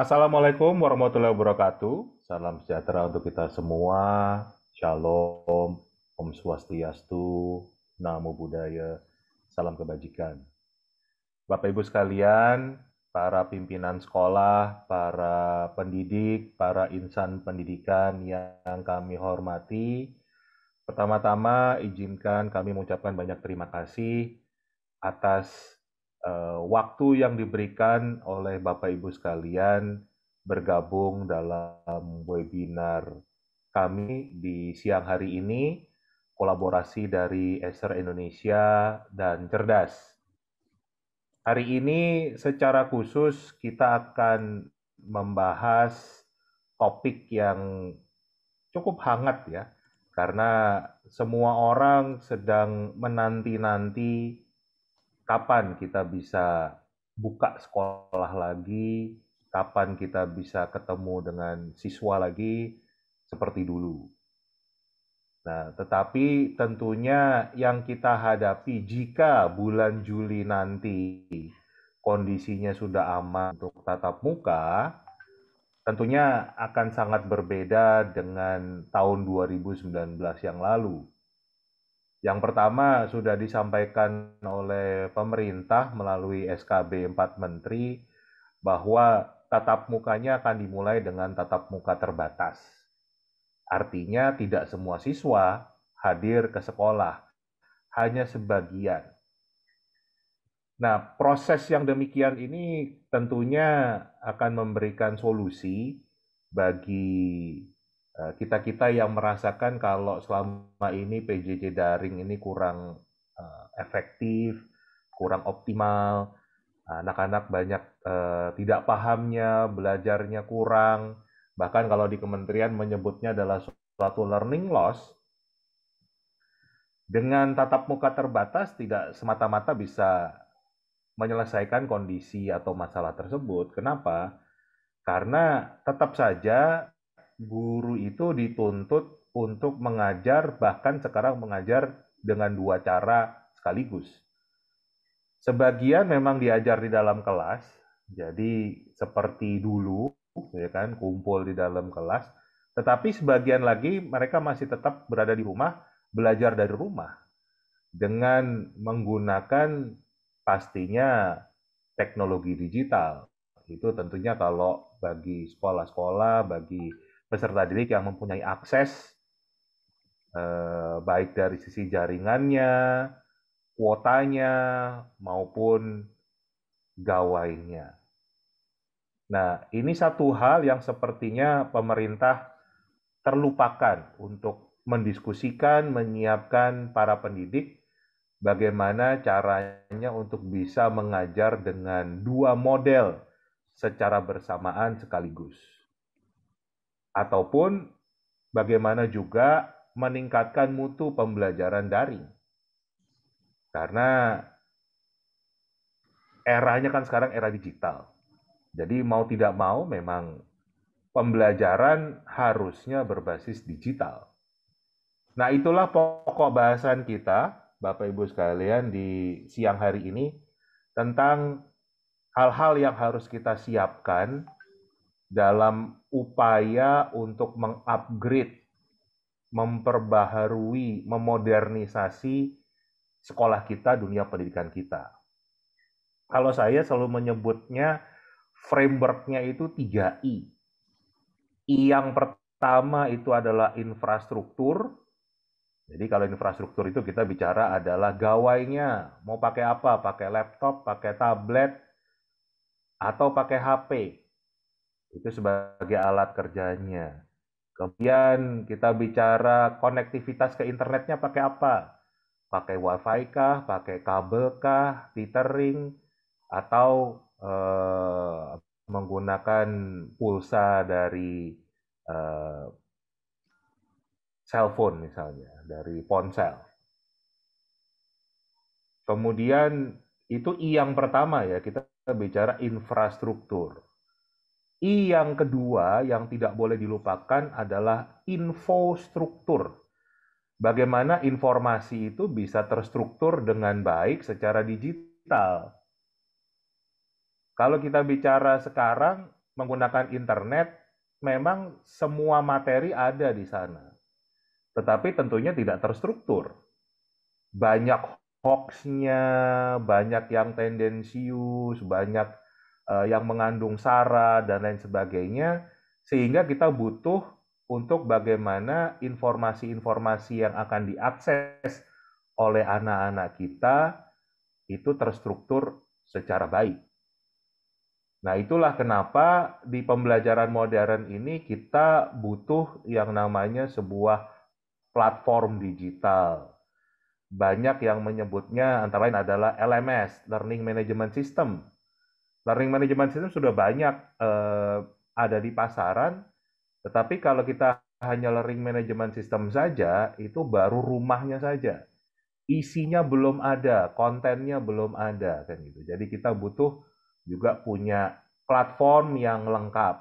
Assalamualaikum warahmatullahi wabarakatuh. Salam sejahtera untuk kita semua. Shalom, Om Swastiastu, Namo Buddhaya, Salam Kebajikan. Bapak Ibu sekalian, para pimpinan sekolah, para pendidik, para insan pendidikan yang kami hormati, pertama-tama izinkan kami mengucapkan banyak terima kasih atas uh, waktu yang diberikan oleh Bapak Ibu sekalian bergabung dalam webinar kami di siang hari ini kolaborasi dari Acer Indonesia dan Cerdas. Hari ini secara khusus kita akan membahas topik yang cukup hangat ya karena semua orang sedang menanti-nanti kapan kita bisa buka sekolah lagi, kapan kita bisa ketemu dengan siswa lagi seperti dulu. Nah, tetapi tentunya yang kita hadapi jika bulan Juli nanti kondisinya sudah aman untuk tatap muka, tentunya akan sangat berbeda dengan tahun 2019 yang lalu yang pertama sudah disampaikan oleh pemerintah melalui SKB 4 Menteri bahwa tatap mukanya akan dimulai dengan tatap muka terbatas. Artinya tidak semua siswa hadir ke sekolah, hanya sebagian. Nah, proses yang demikian ini tentunya akan memberikan solusi bagi Eh, kita-kita yang merasakan kalau selama ini PJJ daring ini kurang eh, efektif, kurang optimal, anak-anak banyak eh, tidak pahamnya, belajarnya kurang, bahkan kalau di kementerian menyebutnya adalah suatu learning loss. Dengan tatap muka terbatas tidak semata-mata bisa menyelesaikan kondisi atau masalah tersebut. Kenapa? Karena tetap saja guru itu dituntut untuk mengajar bahkan sekarang mengajar dengan dua cara sekaligus. Sebagian memang diajar di dalam kelas, jadi seperti dulu ya kan kumpul di dalam kelas, tetapi sebagian lagi mereka masih tetap berada di rumah belajar dari rumah dengan menggunakan pastinya teknologi digital. Itu tentunya kalau bagi sekolah-sekolah, bagi peserta didik yang mempunyai akses eh, baik dari sisi jaringannya, kuotanya maupun gawainya. Nah, ini satu hal yang sepertinya pemerintah terlupakan untuk mendiskusikan, menyiapkan para pendidik bagaimana caranya untuk bisa mengajar dengan dua model secara bersamaan sekaligus ataupun bagaimana juga meningkatkan mutu pembelajaran daring. Karena eranya kan sekarang era digital. Jadi mau tidak mau memang pembelajaran harusnya berbasis digital. Nah, itulah pokok bahasan kita, Bapak Ibu sekalian di siang hari ini tentang hal-hal yang harus kita siapkan dalam upaya untuk mengupgrade, memperbaharui, memodernisasi sekolah kita, dunia pendidikan kita. Kalau saya selalu menyebutnya frameworknya itu 3I. I yang pertama itu adalah infrastruktur. Jadi kalau infrastruktur itu kita bicara adalah gawainya, mau pakai apa? Pakai laptop, pakai tablet, atau pakai HP itu sebagai alat kerjanya. Kemudian kita bicara konektivitas ke internetnya pakai apa? Pakai wifi kah? Pakai kabel kah? Tethering? Atau eh, menggunakan pulsa dari eh, phone misalnya, dari ponsel. Kemudian itu I yang pertama ya, kita bicara infrastruktur. I yang kedua yang tidak boleh dilupakan adalah infostruktur. Bagaimana informasi itu bisa terstruktur dengan baik secara digital. Kalau kita bicara sekarang menggunakan internet, memang semua materi ada di sana. Tetapi tentunya tidak terstruktur. Banyak hoaxnya, banyak yang tendensius, banyak Eh, yang mengandung sara dan lain sebagainya sehingga kita butuh untuk bagaimana informasi-informasi yang akan diakses oleh anak-anak kita itu terstruktur secara baik. Nah, itulah kenapa di pembelajaran modern ini kita butuh yang namanya sebuah platform digital. Banyak yang menyebutnya antara lain adalah LMS, Learning Management System, learning management system sudah banyak eh, ada di pasaran, tetapi kalau kita hanya learning management system saja, itu baru rumahnya saja. Isinya belum ada, kontennya belum ada kan gitu. Jadi kita butuh juga punya platform yang lengkap.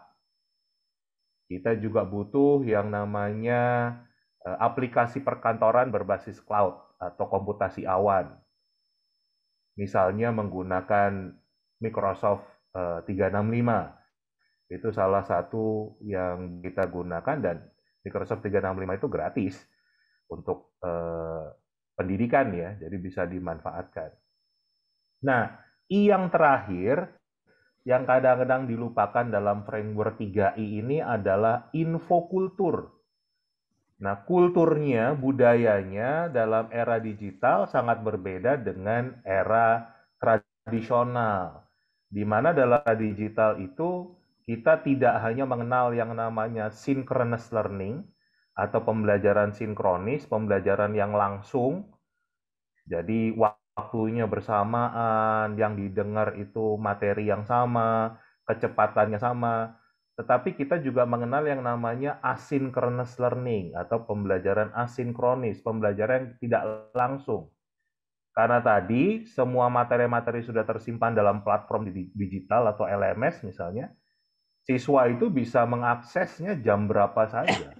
Kita juga butuh yang namanya eh, aplikasi perkantoran berbasis cloud atau komputasi awan. Misalnya menggunakan Microsoft uh, eh, 365 itu salah satu yang kita gunakan dan Microsoft 365 itu gratis untuk eh, pendidikan ya, jadi bisa dimanfaatkan. Nah, I yang terakhir yang kadang-kadang dilupakan dalam framework 3I ini adalah info kultur. Nah, kulturnya, budayanya dalam era digital sangat berbeda dengan era tradisional. Di mana dalam digital itu kita tidak hanya mengenal yang namanya synchronous learning atau pembelajaran sinkronis, pembelajaran yang langsung. Jadi waktunya bersamaan, yang didengar itu materi yang sama, kecepatannya sama, tetapi kita juga mengenal yang namanya asynchronous learning atau pembelajaran asinkronis, pembelajaran yang tidak langsung. Karena tadi semua materi-materi sudah tersimpan dalam platform digital atau LMS misalnya, siswa itu bisa mengaksesnya jam berapa saja.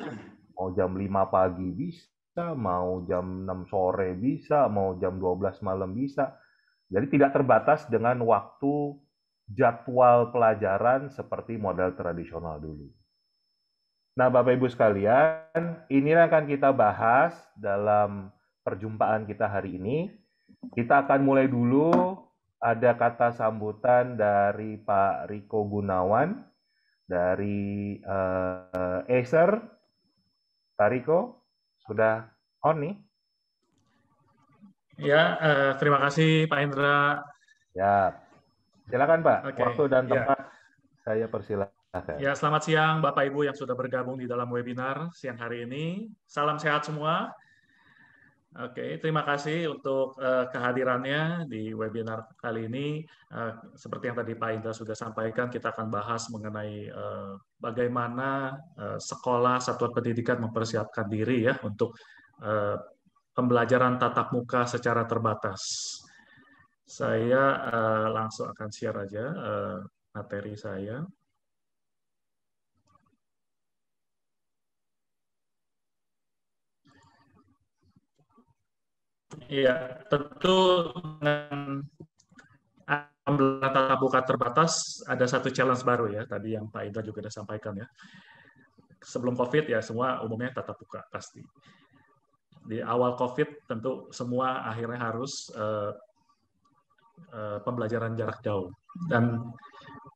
Mau jam 5 pagi bisa, mau jam 6 sore bisa, mau jam 12 malam bisa. Jadi tidak terbatas dengan waktu jadwal pelajaran seperti model tradisional dulu. Nah, Bapak Ibu sekalian, inilah akan kita bahas dalam perjumpaan kita hari ini kita akan mulai dulu ada kata sambutan dari Pak Riko Gunawan dari uh, Acer. Pak Riko, sudah on nih? Ya, uh, terima kasih Pak Indra. Ya, silakan Pak. Okay. Waktu dan ya. tempat ya. saya persilakan. Ya, selamat siang Bapak Ibu yang sudah bergabung di dalam webinar siang hari ini. Salam sehat semua. Oke, terima kasih untuk uh, kehadirannya di webinar kali ini. Uh, seperti yang tadi Pak Indra sudah sampaikan, kita akan bahas mengenai uh, bagaimana uh, sekolah satuan pendidikan mempersiapkan diri ya untuk uh, pembelajaran tatap muka secara terbatas. Saya uh, langsung akan share aja uh, materi saya. Iya, tentu dengan tatap muka terbatas ada satu challenge baru ya tadi yang Pak Indra juga sudah sampaikan ya. Sebelum COVID ya semua umumnya tatap muka pasti. Di awal COVID tentu semua akhirnya harus uh, uh, pembelajaran jarak jauh dan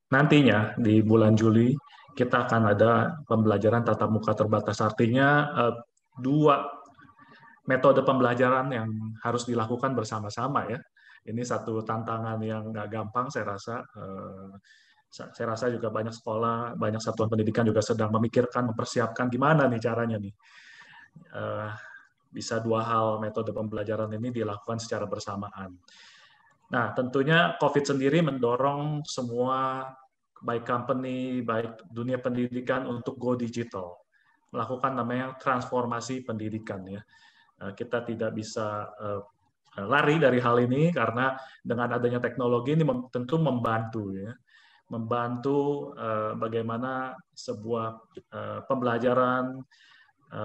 nantinya di bulan Juli kita akan ada pembelajaran tatap muka terbatas artinya uh, dua metode pembelajaran yang harus dilakukan bersama-sama ya. Ini satu tantangan yang nggak gampang saya rasa. Eh, saya rasa juga banyak sekolah, banyak satuan pendidikan juga sedang memikirkan, mempersiapkan gimana nih caranya nih. Eh, bisa dua hal metode pembelajaran ini dilakukan secara bersamaan. Nah, tentunya COVID sendiri mendorong semua baik company, baik dunia pendidikan untuk go digital, melakukan namanya transformasi pendidikan ya Eh, kita tidak bisa eh, eh, lari dari hal ini karena dengan adanya teknologi ini tentu membantu ya membantu bagaimana sebuah pembelajaran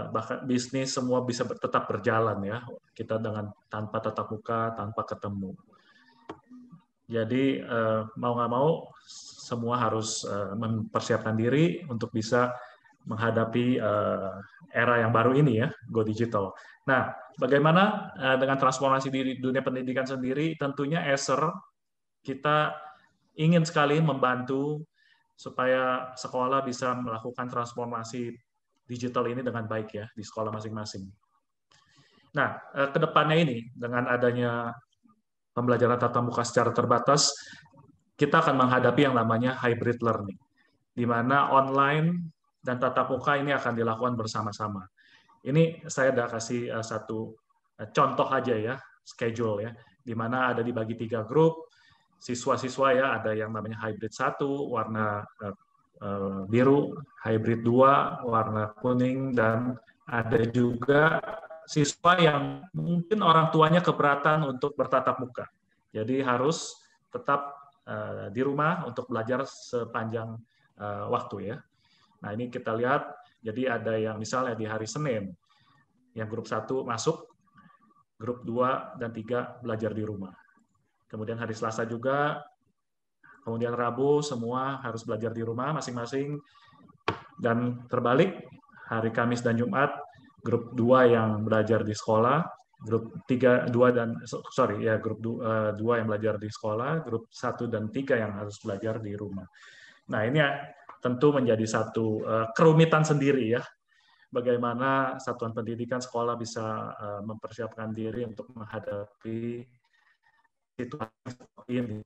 bahkan bisnis semua bisa tetap berjalan ya kita dengan tanpa tatap muka tanpa ketemu jadi mau nggak mau semua harus mempersiapkan diri untuk bisa menghadapi uh, era yang baru ini ya, go digital. Nah, bagaimana uh, dengan transformasi di dunia pendidikan sendiri? Tentunya Acer kita ingin sekali membantu supaya sekolah bisa melakukan transformasi digital ini dengan baik ya di sekolah masing-masing. Nah, eh, kedepannya ini dengan adanya pembelajaran tatap muka secara terbatas, kita akan menghadapi yang namanya hybrid learning, di mana online dan tatap muka ini akan dilakukan bersama-sama. Ini saya sudah kasih eh, satu eh, contoh aja ya, schedule ya, di mana ada dibagi tiga grup, siswa-siswa ya, ada yang namanya hybrid satu warna eh, biru, hybrid dua warna kuning, dan ada juga siswa yang mungkin orang tuanya keberatan untuk bertatap muka. Jadi harus tetap di rumah untuk belajar sepanjang waktu ya. Nah, ini kita lihat, jadi ada yang misalnya di hari Senin, yang grup 1 masuk, grup 2 dan 3 belajar di rumah. Kemudian hari Selasa juga, kemudian Rabu semua harus belajar di rumah masing-masing, dan terbalik, hari Kamis dan Jumat, grup 2 yang belajar di sekolah, grup 3, 2 dan, sorry, ya grup 2, 2 eh, yang belajar di sekolah, grup 1 dan 3 yang harus belajar di rumah. Nah, ini ya, tentu menjadi satu eh, kerumitan sendiri ya. Bagaimana satuan pendidikan sekolah bisa eh, mempersiapkan diri untuk menghadapi situasi ini.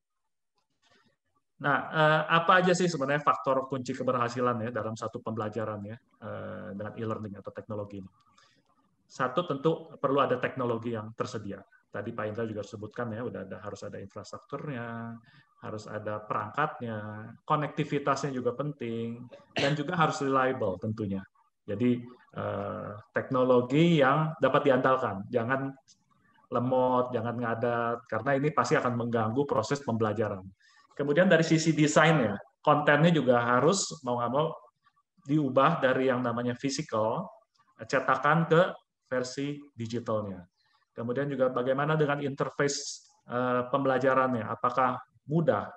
Nah, eh, apa aja sih sebenarnya faktor kunci keberhasilan ya dalam satu pembelajaran ya dengan e-learning atau teknologi ini? Satu tentu perlu ada teknologi yang tersedia. Tadi Pak Indra juga sebutkan ya, udah ada harus ada infrastrukturnya, harus ada perangkatnya, konektivitasnya juga penting, dan juga harus reliable tentunya. Jadi eh, teknologi yang dapat diandalkan, jangan lemot, jangan ngadat, karena ini pasti akan mengganggu proses pembelajaran. Kemudian dari sisi desainnya, kontennya juga harus mau nggak mau diubah dari yang namanya physical, cetakan ke versi digitalnya. Kemudian juga bagaimana dengan interface eh, pembelajarannya, apakah mudah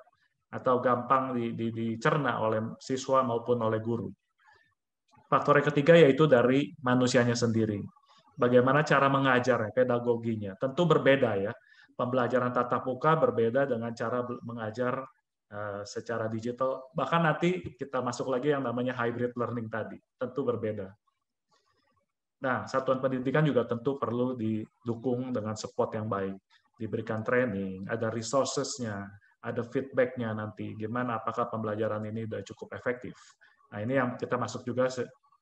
atau gampang dicerna oleh siswa maupun oleh guru. Faktor yang ketiga yaitu dari manusianya sendiri. Bagaimana cara mengajarnya, pedagoginya. Tentu berbeda ya. Pembelajaran tatap muka berbeda dengan cara mengajar eh, secara digital. Bahkan nanti kita masuk lagi yang namanya hybrid learning tadi. Tentu berbeda. Nah, satuan pendidikan juga tentu perlu didukung dengan support yang baik. Diberikan training, ada resourcesnya, ada feedbacknya nanti gimana apakah pembelajaran ini sudah cukup efektif nah ini yang kita masuk juga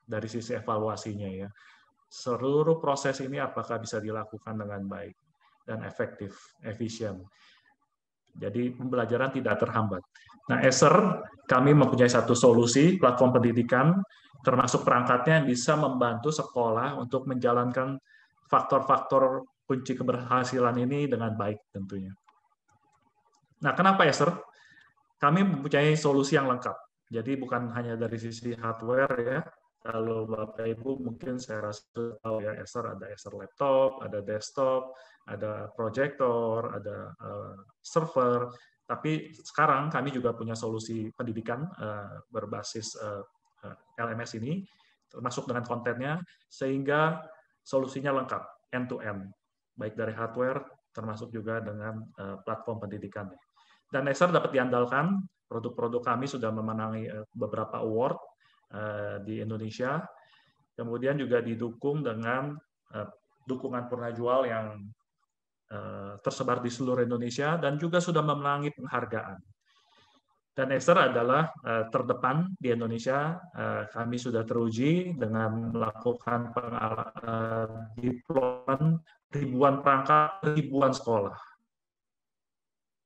dari sisi evaluasinya ya seluruh proses ini apakah bisa dilakukan dengan baik dan efektif efisien jadi pembelajaran tidak terhambat nah Acer kami mempunyai satu solusi platform pendidikan termasuk perangkatnya yang bisa membantu sekolah untuk menjalankan faktor-faktor kunci keberhasilan ini dengan baik tentunya Nah, kenapa Acer? Ya, kami mempunyai solusi yang lengkap. Jadi bukan hanya dari sisi hardware ya. Kalau Bapak Ibu mungkin saya rasa tahu ya Acer ada Acer laptop, ada desktop, ada proyektor, ada uh, server. Tapi sekarang kami juga punya solusi pendidikan uh, berbasis uh, eh, LMS ini termasuk dengan kontennya sehingga solusinya lengkap end to end baik dari hardware termasuk juga dengan uh, platform pendidikannya. Dan Acer dapat diandalkan, produk-produk kami sudah memenangi eh, beberapa award eh, di Indonesia. Kemudian juga didukung dengan eh, dukungan purna jual yang tersebar di seluruh Indonesia dan juga sudah memenangi penghargaan. Dan Acer adalah terdepan di Indonesia. Kami sudah teruji dengan melakukan deployment ribuan perangkat, ribuan sekolah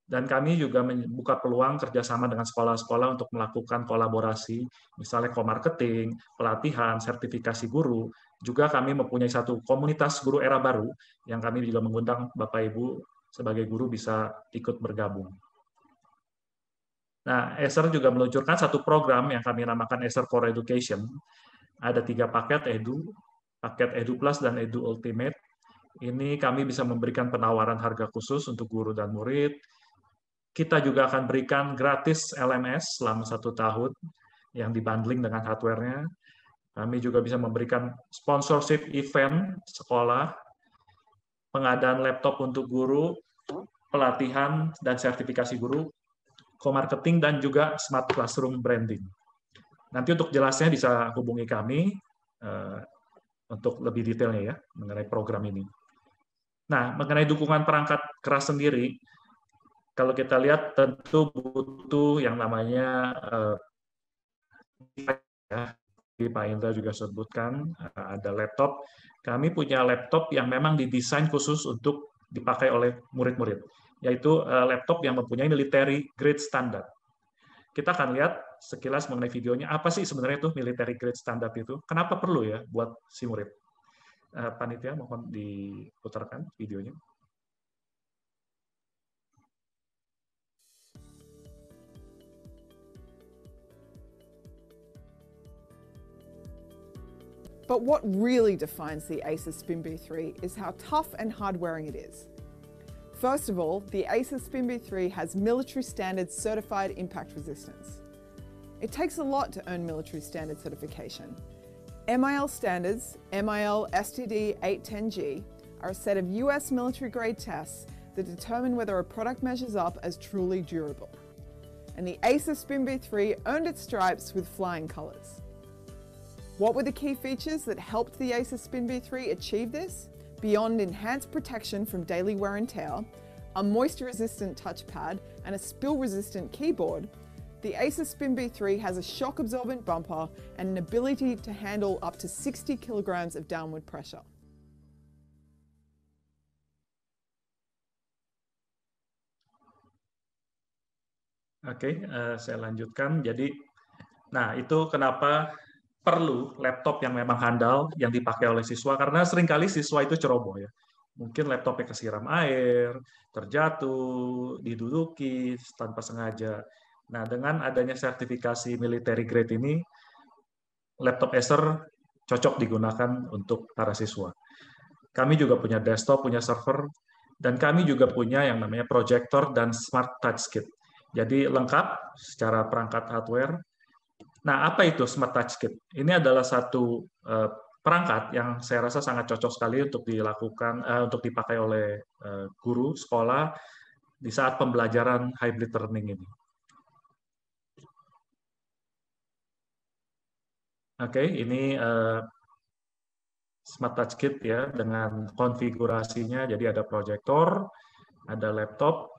dan kami juga membuka peluang kerjasama dengan sekolah-sekolah untuk melakukan kolaborasi, misalnya co-marketing, pelatihan, sertifikasi guru. Juga kami mempunyai satu komunitas guru era baru yang kami juga mengundang Bapak-Ibu sebagai guru bisa ikut bergabung. Nah, Acer juga meluncurkan satu program yang kami namakan Acer Core Education. Ada tiga paket EDU, paket EDU Plus dan EDU Ultimate. Ini kami bisa memberikan penawaran harga khusus untuk guru dan murid, kita juga akan berikan gratis LMS selama satu tahun yang dibundling dengan hardware-nya. Kami juga bisa memberikan sponsorship event sekolah, pengadaan laptop untuk guru, pelatihan dan sertifikasi guru, co-marketing, dan juga smart classroom branding. Nanti untuk jelasnya bisa hubungi kami eh, untuk lebih detailnya ya mengenai program ini. Nah, mengenai dukungan perangkat keras sendiri, kalau kita lihat tentu butuh yang namanya eh, ya, di Pak Indra juga sebutkan eh, ada laptop. Kami punya laptop yang memang didesain khusus untuk dipakai oleh murid-murid, yaitu eh, laptop yang mempunyai military grade standard. Kita akan lihat sekilas mengenai videonya apa sih sebenarnya itu military grade standard itu? Kenapa perlu ya buat si murid? Panitia mohon diputarkan videonya. But what really defines the Asus Spin B3 is how tough and hard wearing it is. First of all, the Asus Spin B3 has military standard certified impact resistance. It takes a lot to earn military standard certification. MIL standards, MIL STD 810G, are a set of US military grade tests that determine whether a product measures up as truly durable. And the Asus Spin B3 earned its stripes with flying colours. What were the key features that helped the Acer Spin B3 achieve this? Beyond enhanced protection from daily wear and tear, a moisture-resistant touchpad and a spill-resistant keyboard, the Acer Spin B3 has a shock-absorbent bumper and an ability to handle up to 60 kilograms of downward pressure. Oke, okay, uh, eh, saya lanjutkan. Jadi, nah itu kenapa perlu laptop yang memang handal yang dipakai oleh siswa karena seringkali siswa itu ceroboh ya. Mungkin laptopnya kesiram air, terjatuh, diduduki tanpa sengaja. Nah, dengan adanya sertifikasi military grade ini, laptop Acer cocok digunakan untuk para siswa. Kami juga punya desktop, punya server, dan kami juga punya yang namanya projector dan smart touch kit. Jadi lengkap secara perangkat hardware, Nah, apa itu Smart Touch Kit? Ini adalah satu eh, perangkat yang saya rasa sangat cocok sekali untuk dilakukan eh, untuk dipakai oleh eh, guru sekolah di saat pembelajaran hybrid learning ini. Oke, okay, ini Smart Touch Kit ya dengan konfigurasinya. Jadi ada proyektor, ada laptop,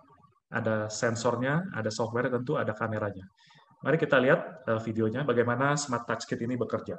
ada sensornya, ada software tentu, ada kameranya. Mari kita lihat eh, videonya bagaimana Smart Touch Kit ini bekerja.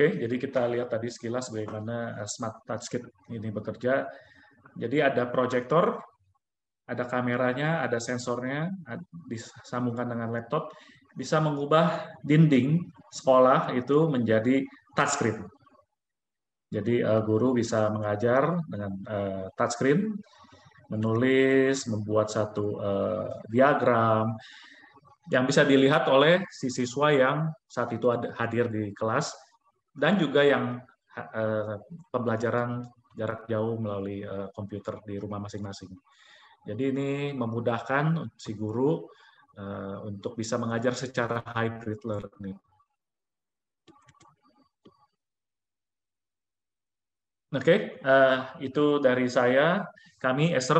Oke, jadi kita lihat tadi sekilas bagaimana eh, Smart Touch Kit ini bekerja. Jadi ada proyektor, ada kameranya, ada sensornya, disambungkan dengan laptop, bisa mengubah dinding sekolah itu menjadi touchscreen. Jadi eh, guru bisa mengajar dengan eh, touchscreen, menulis, membuat satu diagram, yang bisa dilihat oleh si siswa yang saat itu hadir di kelas, dan juga yang uh, pembelajaran jarak jauh melalui uh, komputer di rumah masing-masing. Jadi ini memudahkan si guru uh, untuk bisa mengajar secara hybrid learning. Oke, okay, uh, itu dari saya. Kami Eser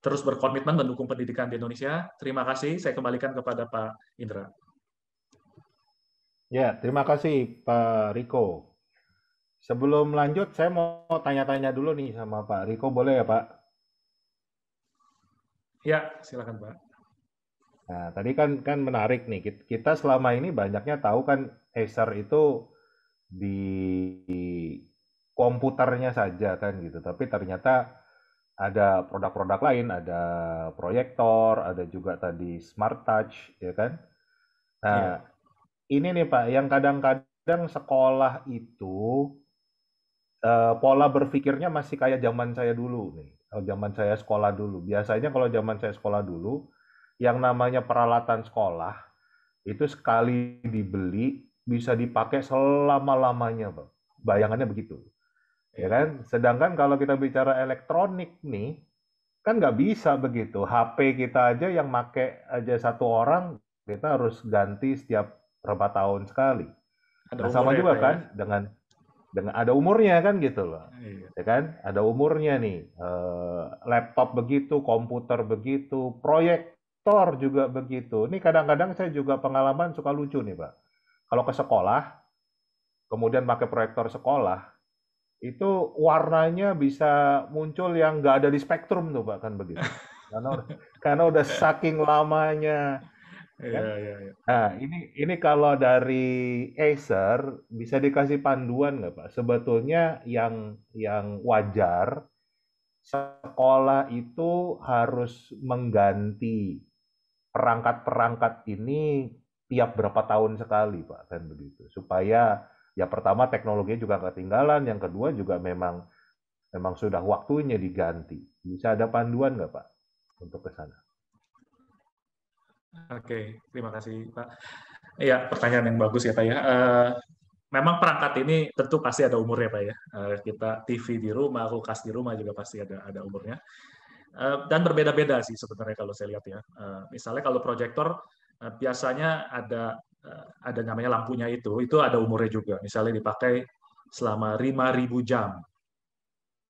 terus berkomitmen mendukung pendidikan di Indonesia. Terima kasih. Saya kembalikan kepada Pak Indra. Ya, terima kasih Pak Riko. Sebelum lanjut, saya mau tanya-tanya dulu nih sama Pak Riko, boleh ya Pak? Ya, silakan Pak. Nah, tadi kan kan menarik nih. Kita selama ini banyaknya tahu kan Acer itu di komputernya saja kan gitu. Tapi ternyata ada produk-produk lain, ada proyektor, ada juga tadi smart touch, ya kan? Nah, ya ini nih Pak, yang kadang-kadang sekolah itu eh, pola berpikirnya masih kayak zaman saya dulu nih. Kalau zaman saya sekolah dulu, biasanya kalau zaman saya sekolah dulu, yang namanya peralatan sekolah itu sekali dibeli bisa dipakai selama-lamanya, Pak. Bayangannya begitu. Ya kan? Sedangkan kalau kita bicara elektronik nih, kan nggak bisa begitu. HP kita aja yang make aja satu orang, kita harus ganti setiap berapa tahun sekali. Ada nah, sama juga ya, kan ya. dengan dengan ada umurnya kan gitu loh, iya. ya kan? Ada umurnya nih. Eh, laptop begitu, komputer begitu, proyektor juga begitu. Ini kadang-kadang saya juga pengalaman suka lucu nih, Pak. Kalau ke sekolah, kemudian pakai proyektor sekolah, itu warnanya bisa muncul yang nggak ada di spektrum tuh, Pak, kan begitu. Karena, karena udah saking lamanya Iya, kan? iya, iya. Nah, ini ini kalau dari Acer bisa dikasih panduan nggak Pak? Sebetulnya yang yang wajar sekolah itu harus mengganti perangkat-perangkat ini tiap berapa tahun sekali Pak kan begitu supaya ya pertama teknologinya juga ketinggalan, yang kedua juga memang memang sudah waktunya diganti. Bisa ada panduan nggak Pak untuk ke sana? Oke, terima kasih Pak. Iya, pertanyaan yang bagus ya Pak ya. Uh, memang perangkat ini tentu pasti ada umurnya Pak ya. Uh, kita TV di rumah, kulkas di rumah juga pasti ada ada umurnya. Uh, dan berbeda-beda sih sebenarnya kalau saya lihat ya. Uh, misalnya kalau proyektor uh, biasanya ada uh, ada namanya lampunya itu, itu ada umurnya juga. Misalnya dipakai selama 5.000 jam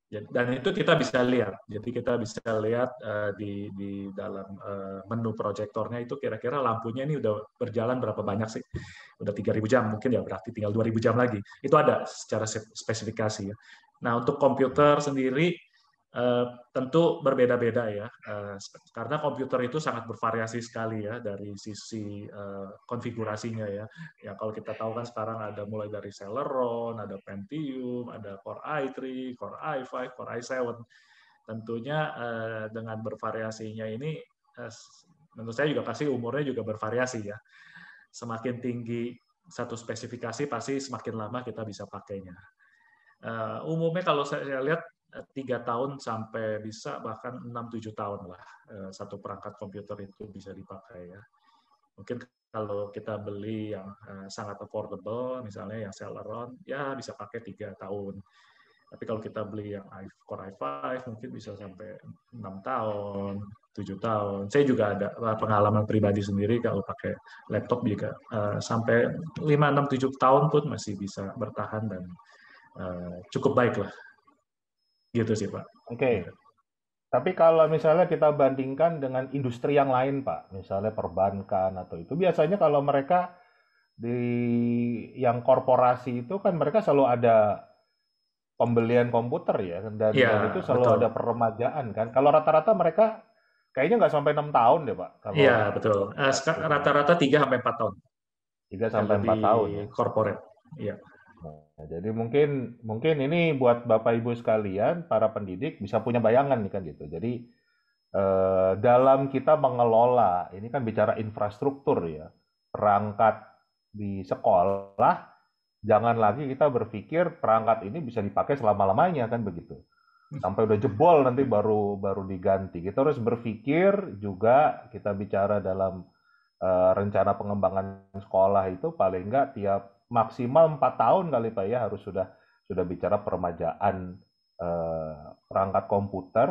Ya, dan itu kita bisa lihat. Jadi kita bisa lihat eh, di, di dalam eh, menu proyektornya itu kira-kira lampunya ini udah berjalan berapa banyak sih? Udah 3000 jam mungkin ya berarti tinggal 2000 jam lagi. Itu ada secara spesifikasi ya. Nah, untuk komputer sendiri Eh, tentu berbeda-beda ya, eh, karena komputer itu sangat bervariasi sekali ya dari sisi eh, konfigurasinya ya. Ya kalau kita tahu kan sekarang ada mulai dari Celeron, ada Pentium, ada Core i3, Core i5, Core i7. Tentunya dengan bervariasinya ini, menurut saya juga pasti umurnya juga bervariasi ya. Semakin tinggi satu spesifikasi pasti semakin lama kita bisa pakainya. Uh, umumnya kalau saya lihat Eh, tiga tahun sampai bisa bahkan enam tujuh tahun lah eh, satu perangkat komputer itu bisa dipakai ya. Mungkin kalau kita beli yang eh, sangat affordable, misalnya yang Celeron, ya bisa pakai tiga tahun. Tapi kalau kita beli yang Core i5 mungkin bisa sampai enam tahun, tujuh tahun. Saya juga ada pengalaman pribadi sendiri kalau pakai laptop juga sampai lima enam tujuh tahun pun masih bisa bertahan dan cukup baik lah gitu sih pak. Oke. Okay. Iya. Tapi kalau misalnya kita bandingkan dengan industri yang lain pak, misalnya perbankan atau itu biasanya kalau mereka di yang korporasi itu kan mereka selalu ada pembelian komputer ya dan, ya, itu selalu betul. ada peremajaan kan. Kalau rata-rata mereka kayaknya nggak sampai enam tahun deh pak. Iya betul. Eh, gitu. Rata-rata tiga sampai empat tahun. Tiga sampai empat tahun. Ya. Corporate. Iya. Nah, jadi mungkin mungkin ini buat Bapak Ibu sekalian para pendidik bisa punya bayangan nih kan gitu. Jadi eh, dalam kita mengelola ini kan bicara infrastruktur ya perangkat di sekolah jangan lagi kita berpikir perangkat ini bisa dipakai selama lamanya kan begitu iya. sampai udah jebol nanti baru baru diganti kita gitu. harus berpikir juga kita bicara dalam eh, rencana pengembangan sekolah itu paling nggak tiap maksimal empat tahun kali pak ya harus sudah sudah bicara permajaan eh, perangkat komputer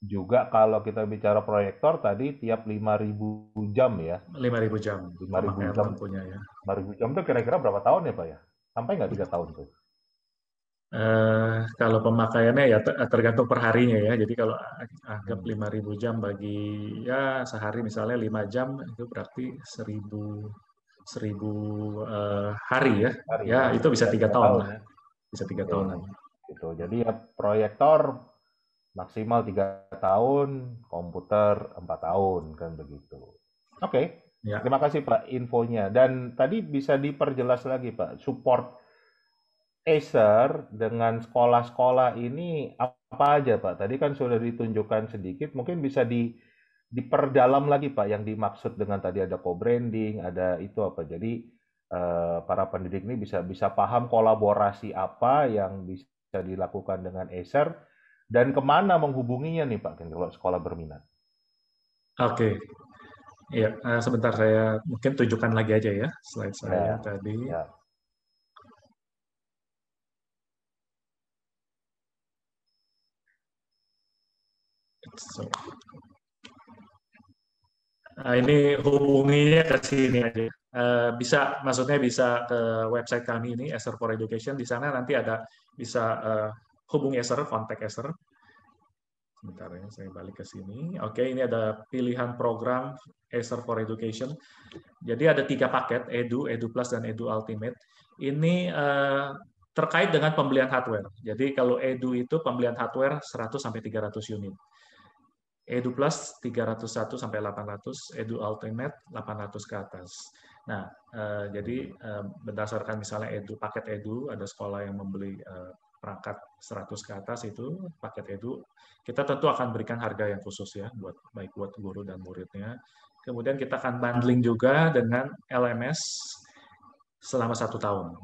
juga kalau kita bicara proyektor tadi tiap 5000 jam ya 5000 jam 5000 jam punya ya 5000 jam itu kira-kira berapa tahun ya Pak ya sampai nggak tiga tahun tuh Uh, kalau pemakaiannya ya tergantung perharinya ya. Jadi kalau anggap 5000 hmm. jam bagi ya sehari misalnya 5 jam itu berarti 1000 seribu uh, hari ya, hari, ya itu bisa tiga tahun, tahun lah, ya. bisa tiga tahun. Gitu. Jadi ya proyektor maksimal tiga tahun, komputer empat tahun kan begitu. Oke, okay. ya. terima kasih Pak infonya. Dan tadi bisa diperjelas lagi Pak support Acer dengan sekolah-sekolah ini apa aja Pak? Tadi kan sudah ditunjukkan sedikit, mungkin bisa di diperdalam lagi Pak yang dimaksud dengan tadi ada co-branding, ada itu apa. Jadi eh, para pendidik ini bisa bisa paham kolaborasi apa yang bisa dilakukan dengan Acer dan kemana menghubunginya nih Pak kalau sekolah berminat. Oke. Okay. Ya, eh, sebentar saya mungkin tunjukkan lagi aja ya slide saya ya, tadi. Ya. So, Nah, ini hubunginya ke sini aja. Eh, bisa, maksudnya bisa ke website kami ini, Acer for Education. Di sana nanti ada bisa uh, hubungi Acer, kontak Acer. Sebentar ya, saya balik ke sini. Oke, ini ada pilihan program Acer for Education. Jadi ada tiga paket, Edu, Edu Plus, dan Edu Ultimate. Ini eh, terkait dengan pembelian hardware. Jadi kalau Edu itu pembelian hardware 100-300 unit. Edu Plus 301 sampai 800, Edu Ultimate 800 ke atas. Nah, eh, jadi eh, berdasarkan misalnya Edu paket Edu, ada sekolah yang membeli eh, perangkat 100 ke atas itu paket Edu, kita tentu akan berikan harga yang khusus ya buat baik buat guru dan muridnya. Kemudian kita akan bundling juga dengan LMS selama satu tahun.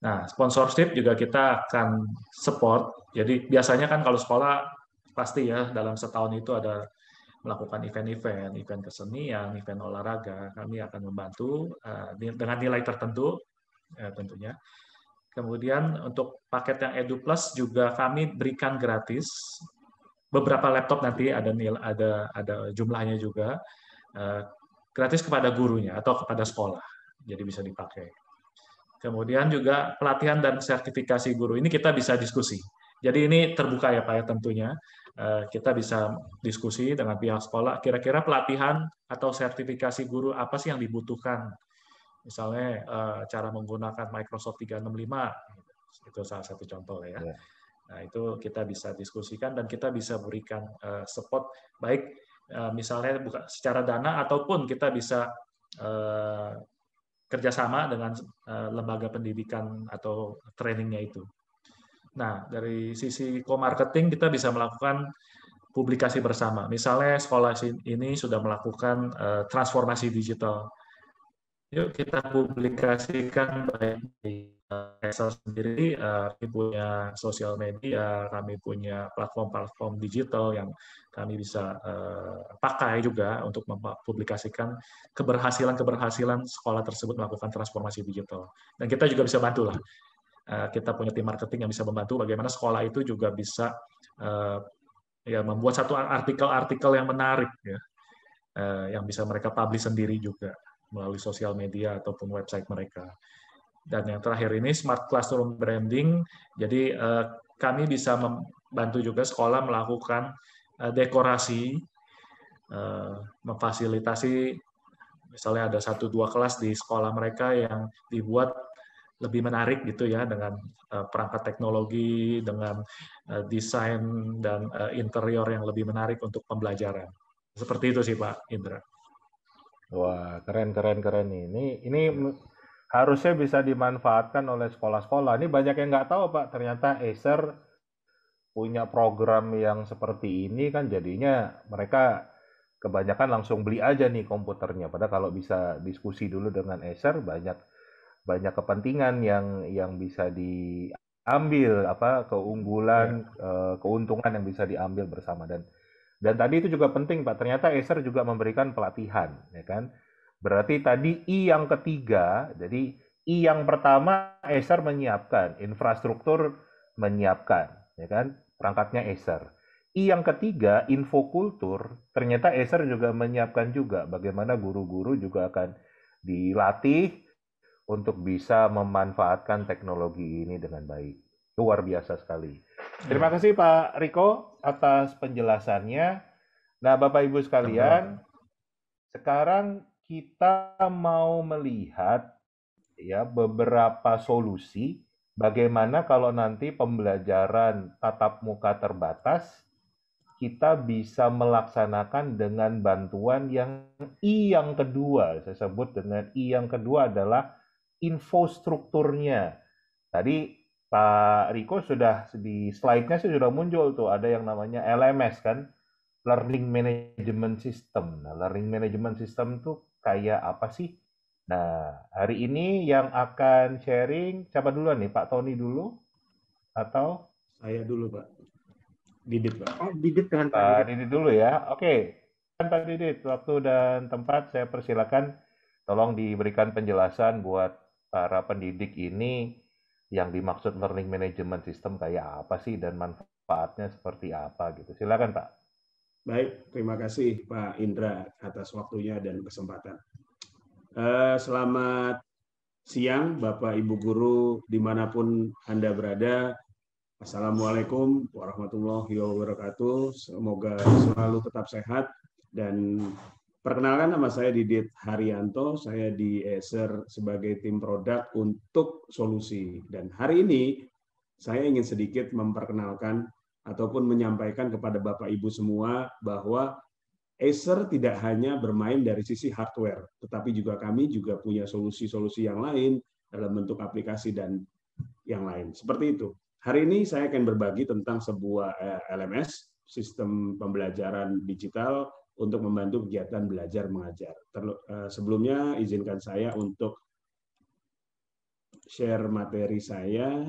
Nah, sponsorship juga kita akan support. Jadi biasanya kan kalau sekolah pasti ya dalam setahun itu ada melakukan event-event, event kesenian, event olahraga. Kami akan membantu eh, dengan nilai tertentu eh, tentunya. Kemudian untuk paket yang Edu Plus juga kami berikan gratis beberapa laptop nanti ada nil ada ada jumlahnya juga eh, gratis kepada gurunya atau kepada sekolah. Jadi bisa dipakai. Kemudian juga pelatihan dan sertifikasi guru ini kita bisa diskusi. Jadi ini terbuka ya Pak ya tentunya. Eh, kita bisa diskusi dengan pihak sekolah kira-kira pelatihan atau sertifikasi guru apa sih yang dibutuhkan misalnya eh, cara menggunakan Microsoft 365 itu salah satu contoh ya. ya nah itu kita bisa diskusikan dan kita bisa berikan eh, support baik misalnya bukan secara dana ataupun kita bisa kerjasama dengan lembaga pendidikan atau trainingnya itu Nah, dari sisi co-marketing kita bisa melakukan publikasi bersama. Misalnya sekolah ini sudah melakukan uh, transformasi digital. Yuk kita publikasikan baik di Excel sendiri, eh, kami punya sosial media, kami punya platform-platform digital yang kami bisa eh, pakai juga untuk mempublikasikan keberhasilan-keberhasilan sekolah tersebut melakukan transformasi digital. Dan kita juga bisa bantu lah. Eh, kita punya tim marketing yang bisa membantu bagaimana sekolah itu juga bisa eh, ya membuat satu artikel-artikel yang menarik ya eh, yang bisa mereka publish sendiri juga melalui sosial media ataupun website mereka. Dan yang terakhir ini smart classroom branding. Jadi kami bisa membantu juga sekolah melakukan dekorasi, memfasilitasi misalnya ada satu dua kelas di sekolah mereka yang dibuat lebih menarik gitu ya dengan eh, perangkat teknologi, dengan eh, desain dan eh, interior yang lebih menarik untuk pembelajaran. Seperti itu sih Pak Indra. Wah keren keren keren ini ini harusnya bisa dimanfaatkan oleh sekolah-sekolah. Ini banyak yang nggak tahu Pak ternyata Acer punya program yang seperti ini kan jadinya mereka kebanyakan langsung beli aja nih komputernya. Padahal kalau bisa diskusi dulu dengan Acer banyak banyak kepentingan yang yang bisa diambil apa keunggulan ya. uh, keuntungan yang bisa diambil bersama dan dan tadi itu juga penting Pak ternyata Acer juga memberikan pelatihan ya kan berarti tadi I yang ketiga jadi I yang pertama Acer menyiapkan infrastruktur menyiapkan ya kan perangkatnya Acer I yang ketiga info kultur ternyata Acer juga menyiapkan juga bagaimana guru-guru juga akan dilatih untuk bisa memanfaatkan teknologi ini dengan baik. Luar biasa sekali. Terima hmm. kasih Pak Riko atas penjelasannya. Nah, Bapak Ibu sekalian, sekarang kita mau melihat ya beberapa solusi bagaimana kalau nanti pembelajaran tatap muka terbatas kita bisa melaksanakan dengan bantuan yang I yang kedua. Saya sebut dengan I yang kedua adalah infrastrukturnya Tadi Pak Riko sudah di slide-nya sudah muncul tuh ada yang namanya LMS kan, Learning Management System. Nah, Learning Management System tuh kayak apa sih? Nah, hari ini yang akan sharing siapa dulu nih? Pak Tony dulu atau saya dulu, Pak. Didit, Pak. Oh, Didit dengan Pak. Didit. Didit dulu ya. Oke. Okay. Pak Didit, waktu dan tempat saya persilakan tolong diberikan penjelasan buat para pendidik ini yang dimaksud learning management system kayak apa sih dan manfaatnya seperti apa gitu. Silakan Pak. Baik, terima kasih Pak Indra atas waktunya dan kesempatan. Eh, selamat siang Bapak Ibu Guru dimanapun Anda berada. Assalamualaikum warahmatullahi wabarakatuh. Semoga selalu tetap sehat dan Perkenalkan nama saya Didit Haryanto, saya di Acer sebagai tim produk untuk solusi. Dan hari ini saya ingin sedikit memperkenalkan ataupun menyampaikan kepada Bapak Ibu semua bahwa Acer tidak hanya bermain dari sisi hardware, tetapi juga kami juga punya solusi-solusi yang lain dalam bentuk aplikasi dan yang lain. Seperti itu. Hari ini saya akan berbagi tentang sebuah eh, LMS, sistem pembelajaran digital untuk membantu kegiatan belajar mengajar. Terlu, uh, sebelumnya izinkan saya untuk share materi saya.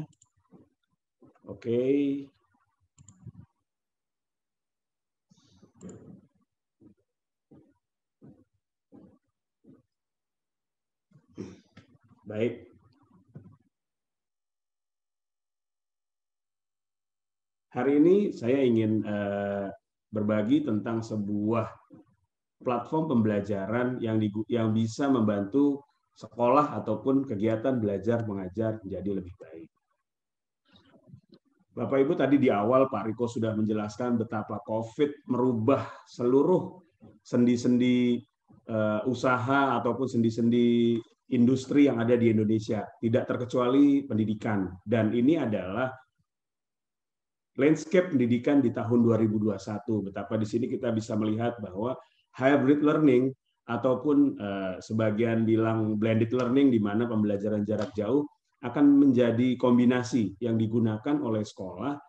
Oke. Okay. Baik, Hari ini saya ingin uh, berbagi tentang sebuah platform pembelajaran yang di, yang bisa membantu sekolah ataupun kegiatan belajar mengajar menjadi lebih baik. Bapak Ibu tadi di awal Pak Riko sudah menjelaskan betapa COVID merubah seluruh sendi-sendi uh, usaha ataupun sendi-sendi industri yang ada di Indonesia, tidak terkecuali pendidikan. Dan ini adalah landscape pendidikan di tahun 2021. Betapa di sini kita bisa melihat bahwa hybrid learning ataupun uh, sebagian bilang blended learning di mana pembelajaran jarak jauh akan menjadi kombinasi yang digunakan oleh sekolah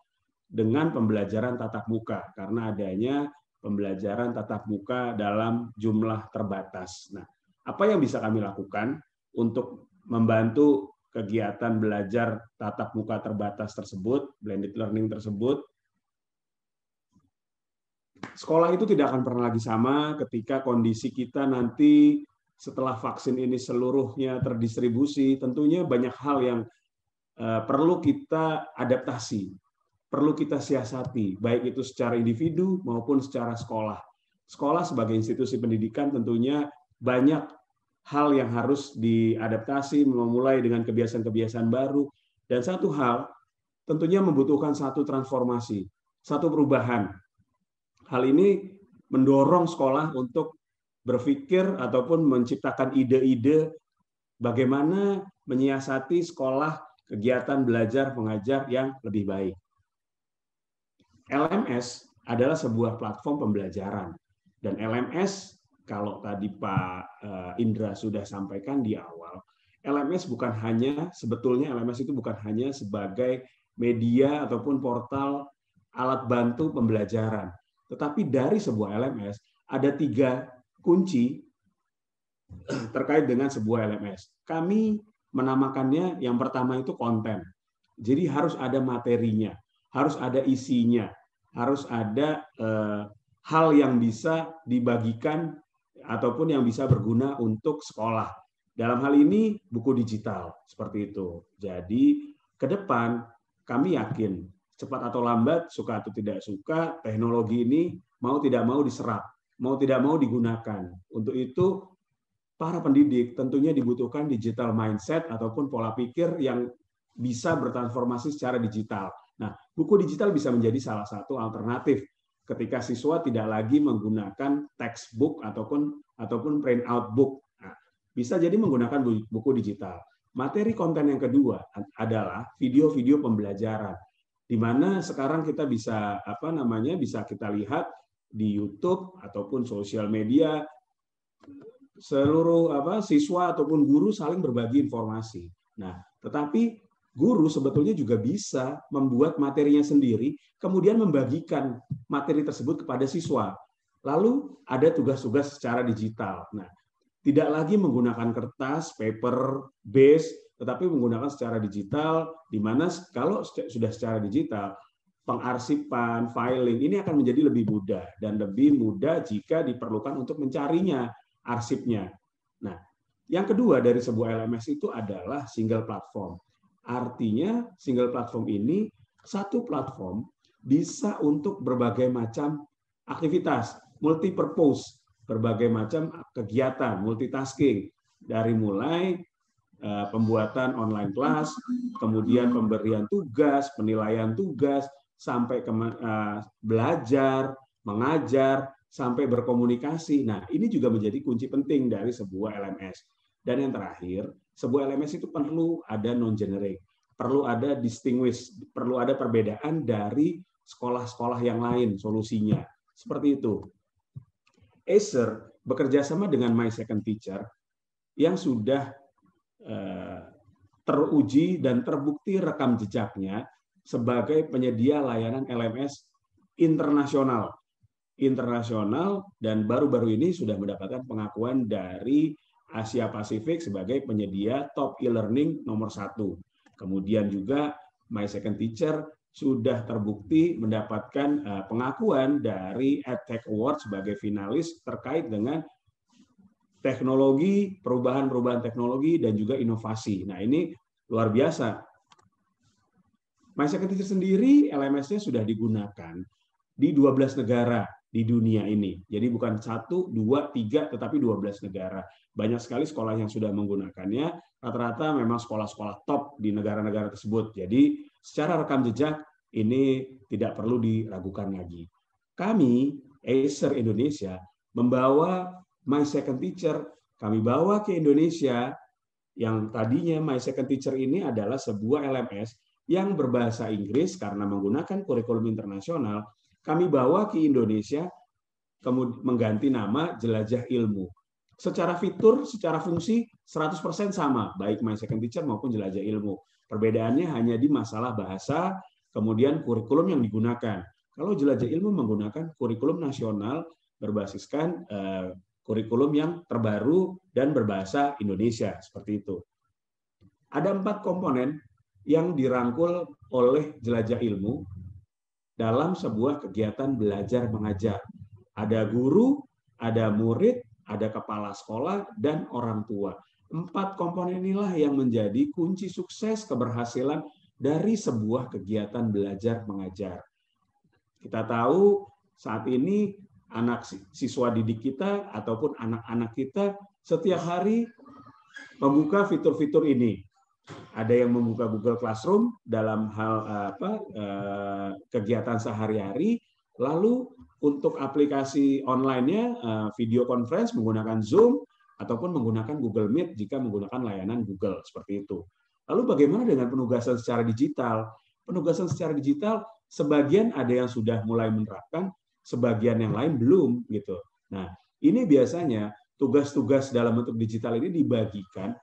dengan pembelajaran tatap muka karena adanya pembelajaran tatap muka dalam jumlah terbatas. Nah, apa yang bisa kami lakukan untuk membantu kegiatan belajar tatap muka terbatas tersebut, blended learning tersebut, sekolah itu tidak akan pernah lagi sama ketika kondisi kita nanti setelah vaksin ini seluruhnya terdistribusi, tentunya banyak hal yang eh, perlu kita adaptasi, perlu kita siasati, baik itu secara individu maupun secara sekolah. Sekolah sebagai institusi pendidikan tentunya banyak hal yang harus diadaptasi, memulai dengan kebiasaan-kebiasaan baru. Dan satu hal, tentunya membutuhkan satu transformasi, satu perubahan. Hal ini mendorong sekolah untuk berpikir ataupun menciptakan ide-ide bagaimana menyiasati sekolah kegiatan belajar mengajar yang lebih baik. LMS adalah sebuah platform pembelajaran dan LMS kalau tadi Pak eh, Indra sudah sampaikan di awal, LMS bukan hanya sebetulnya LMS itu bukan hanya sebagai media ataupun portal alat bantu pembelajaran, tetapi dari sebuah LMS ada tiga kunci terkait dengan sebuah LMS. Kami menamakannya yang pertama itu konten. Jadi harus ada materinya, harus ada isinya, harus ada eh, hal yang bisa dibagikan ataupun yang bisa berguna untuk sekolah. Dalam hal ini buku digital seperti itu. Jadi ke depan kami yakin cepat atau lambat suka atau tidak suka teknologi ini mau tidak mau diserap, mau tidak mau digunakan. Untuk itu para pendidik tentunya dibutuhkan digital mindset ataupun pola pikir yang bisa bertransformasi secara digital. Nah, buku digital bisa menjadi salah satu alternatif ketika siswa tidak lagi menggunakan textbook ataupun ataupun printout book. Nah, bisa jadi menggunakan buku digital. Materi konten yang kedua adalah video-video pembelajaran. Di mana sekarang kita bisa apa namanya bisa kita lihat di YouTube ataupun sosial media seluruh apa siswa ataupun guru saling berbagi informasi. Nah, tetapi guru sebetulnya juga bisa membuat materinya sendiri, kemudian membagikan materi tersebut kepada siswa. Lalu ada tugas-tugas secara digital. Nah, tidak lagi menggunakan kertas, paper, base, tetapi menggunakan secara digital, di mana kalau sudah secara digital, pengarsipan, filing, ini akan menjadi lebih mudah dan lebih mudah jika diperlukan untuk mencarinya, arsipnya. Nah, yang kedua dari sebuah LMS itu adalah single platform. Artinya single platform ini satu platform bisa untuk berbagai macam aktivitas, multi purpose, berbagai macam kegiatan, multitasking dari mulai eh, pembuatan online kelas, kemudian pemberian tugas, penilaian tugas, sampai ke, eh, belajar, mengajar, sampai berkomunikasi. Nah, ini juga menjadi kunci penting dari sebuah LMS. Dan yang terakhir, sebuah LMS itu perlu ada non-generic, perlu ada distinguish, perlu ada perbedaan dari sekolah-sekolah yang lain solusinya. Seperti itu. Acer bekerja sama dengan My Second Teacher yang sudah eh, teruji dan terbukti rekam jejaknya sebagai penyedia layanan LMS internasional internasional dan baru-baru ini sudah mendapatkan pengakuan dari Asia Pasifik sebagai penyedia top e-learning nomor satu. Kemudian juga My Second Teacher sudah terbukti mendapatkan eh, pengakuan dari EdTech Award sebagai finalis terkait dengan teknologi, perubahan-perubahan teknologi, dan juga inovasi. Nah, ini luar biasa. My Second Teacher sendiri LMS-nya sudah digunakan di 12 negara di dunia ini. Jadi bukan satu, dua, tiga, tetapi 12 negara. Banyak sekali sekolah yang sudah menggunakannya. Rata-rata memang sekolah-sekolah top di negara-negara tersebut. Jadi secara rekam jejak ini tidak perlu diragukan lagi. Kami, Acer Indonesia, membawa My Second Teacher, kami bawa ke Indonesia yang tadinya My Second Teacher ini adalah sebuah LMS yang berbahasa Inggris karena menggunakan kurikulum internasional, kami bawa ke Indonesia kemudian mengganti nama Jelajah Ilmu. Secara fitur, secara fungsi 100% sama, baik My Second Teacher maupun Jelajah Ilmu. Perbedaannya hanya di masalah bahasa, kemudian kurikulum yang digunakan. Kalau Jelajah Ilmu menggunakan kurikulum nasional berbasiskan eh, kurikulum yang terbaru dan berbahasa Indonesia, seperti itu. Ada empat komponen yang dirangkul oleh jelajah ilmu dalam sebuah kegiatan belajar mengajar. Ada guru, ada murid, ada kepala sekolah, dan orang tua. Empat komponen inilah yang menjadi kunci sukses keberhasilan dari sebuah kegiatan belajar mengajar. Kita tahu saat ini anak siswa didik kita ataupun anak-anak kita setiap hari membuka fitur-fitur ini ada yang membuka Google Classroom dalam hal eh, apa eh, kegiatan sehari-hari lalu untuk aplikasi online-nya eh, video conference menggunakan Zoom ataupun menggunakan Google Meet jika menggunakan layanan Google seperti itu. Lalu bagaimana dengan penugasan secara digital? Penugasan secara digital sebagian ada yang sudah mulai menerapkan, sebagian yang lain belum gitu. Nah, ini biasanya tugas-tugas dalam bentuk digital ini dibagikan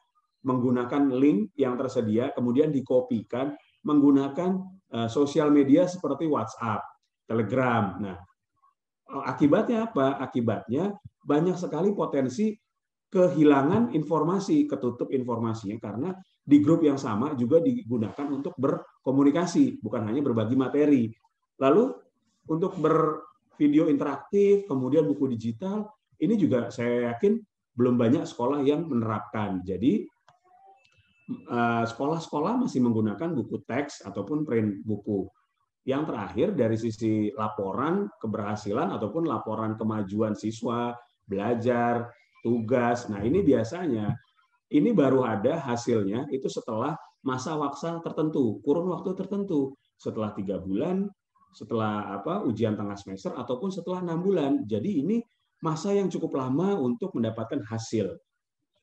menggunakan link yang tersedia, kemudian dikopikan menggunakan eh, sosial media seperti WhatsApp, Telegram. Nah, eh, akibatnya apa? Akibatnya banyak sekali potensi kehilangan informasi, ketutup informasinya karena di grup yang sama juga digunakan untuk berkomunikasi, bukan hanya berbagi materi. Lalu untuk bervideo interaktif, kemudian buku digital, ini juga saya yakin belum banyak sekolah yang menerapkan. Jadi Eh, sekolah-sekolah masih menggunakan buku teks ataupun print buku. Yang terakhir dari sisi laporan keberhasilan ataupun laporan kemajuan siswa, belajar, tugas. Nah, ini biasanya ini baru ada hasilnya itu setelah masa waksa tertentu, kurun waktu tertentu, setelah tiga bulan, setelah apa ujian tengah semester ataupun setelah enam bulan. Jadi ini masa yang cukup lama untuk mendapatkan hasil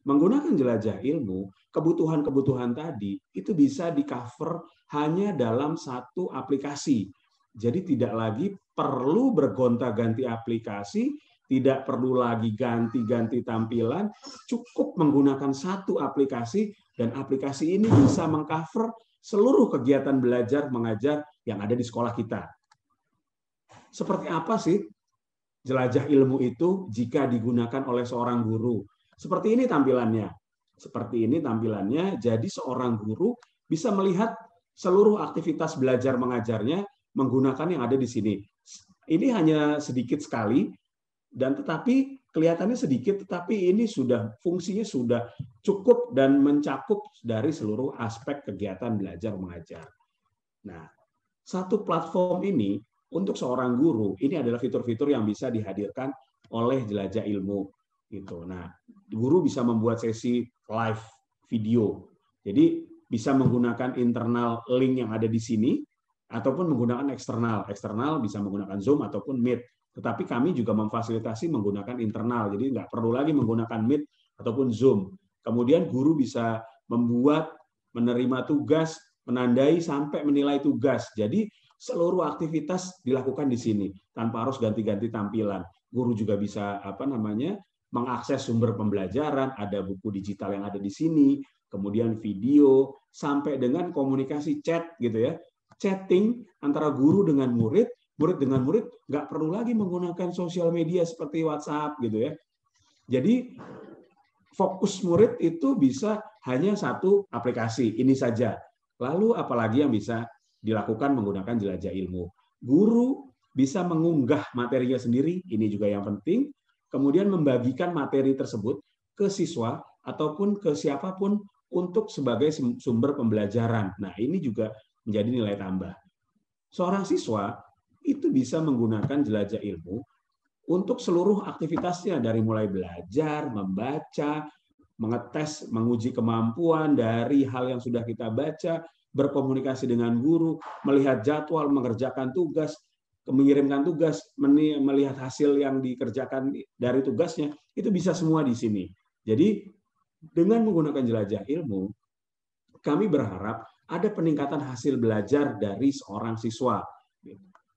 menggunakan jelajah ilmu, kebutuhan-kebutuhan tadi itu bisa di cover hanya dalam satu aplikasi. Jadi tidak lagi perlu bergonta-ganti aplikasi, tidak perlu lagi ganti-ganti tampilan, cukup menggunakan satu aplikasi dan aplikasi ini bisa mengcover seluruh kegiatan belajar mengajar yang ada di sekolah kita. Seperti apa sih jelajah ilmu itu jika digunakan oleh seorang guru? Seperti ini tampilannya. Seperti ini tampilannya. Jadi seorang guru bisa melihat seluruh aktivitas belajar mengajarnya menggunakan yang ada di sini. Ini hanya sedikit sekali dan tetapi kelihatannya sedikit tetapi ini sudah fungsinya sudah cukup dan mencakup dari seluruh aspek kegiatan belajar mengajar. Nah, satu platform ini untuk seorang guru ini adalah fitur-fitur yang bisa dihadirkan oleh jelajah ilmu. Gitu. Nah, guru bisa membuat sesi live video. Jadi bisa menggunakan internal link yang ada di sini ataupun menggunakan eksternal. Eksternal bisa menggunakan Zoom ataupun Meet. Tetapi kami juga memfasilitasi menggunakan internal. Jadi nggak perlu lagi menggunakan Meet ataupun Zoom. Kemudian guru bisa membuat, menerima tugas, menandai sampai menilai tugas. Jadi seluruh aktivitas dilakukan di sini tanpa harus ganti-ganti tampilan. Guru juga bisa apa namanya mengakses sumber pembelajaran, ada buku digital yang ada di sini, kemudian video, sampai dengan komunikasi chat gitu ya. Chatting antara guru dengan murid, murid dengan murid nggak perlu lagi menggunakan sosial media seperti WhatsApp gitu ya. Jadi fokus murid itu bisa hanya satu aplikasi ini saja. Lalu apalagi yang bisa dilakukan menggunakan jelajah ilmu. Guru bisa mengunggah materinya sendiri, ini juga yang penting kemudian membagikan materi tersebut ke siswa ataupun ke siapapun untuk sebagai sumber pembelajaran. Nah, ini juga menjadi nilai tambah. Seorang siswa itu bisa menggunakan jelajah ilmu untuk seluruh aktivitasnya dari mulai belajar, membaca, mengetes, menguji kemampuan dari hal yang sudah kita baca, berkomunikasi dengan guru, melihat jadwal, mengerjakan tugas, mengirimkan tugas, melihat hasil yang dikerjakan dari tugasnya, itu bisa semua di sini. Jadi dengan menggunakan jelajah ilmu, kami berharap ada peningkatan hasil belajar dari seorang siswa,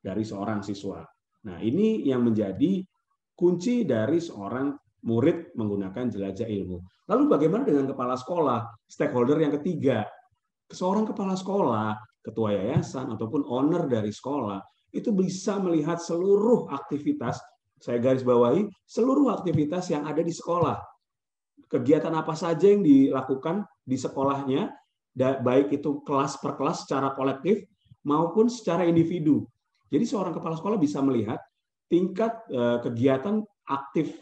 dari seorang siswa. Nah, ini yang menjadi kunci dari seorang murid menggunakan jelajah ilmu. Lalu bagaimana dengan kepala sekolah, stakeholder yang ketiga? Seorang kepala sekolah, ketua yayasan ataupun owner dari sekolah itu bisa melihat seluruh aktivitas, saya garis bawahi, seluruh aktivitas yang ada di sekolah. Kegiatan apa saja yang dilakukan di sekolahnya, baik itu kelas per kelas secara kolektif maupun secara individu. Jadi seorang kepala sekolah bisa melihat tingkat eh, kegiatan aktif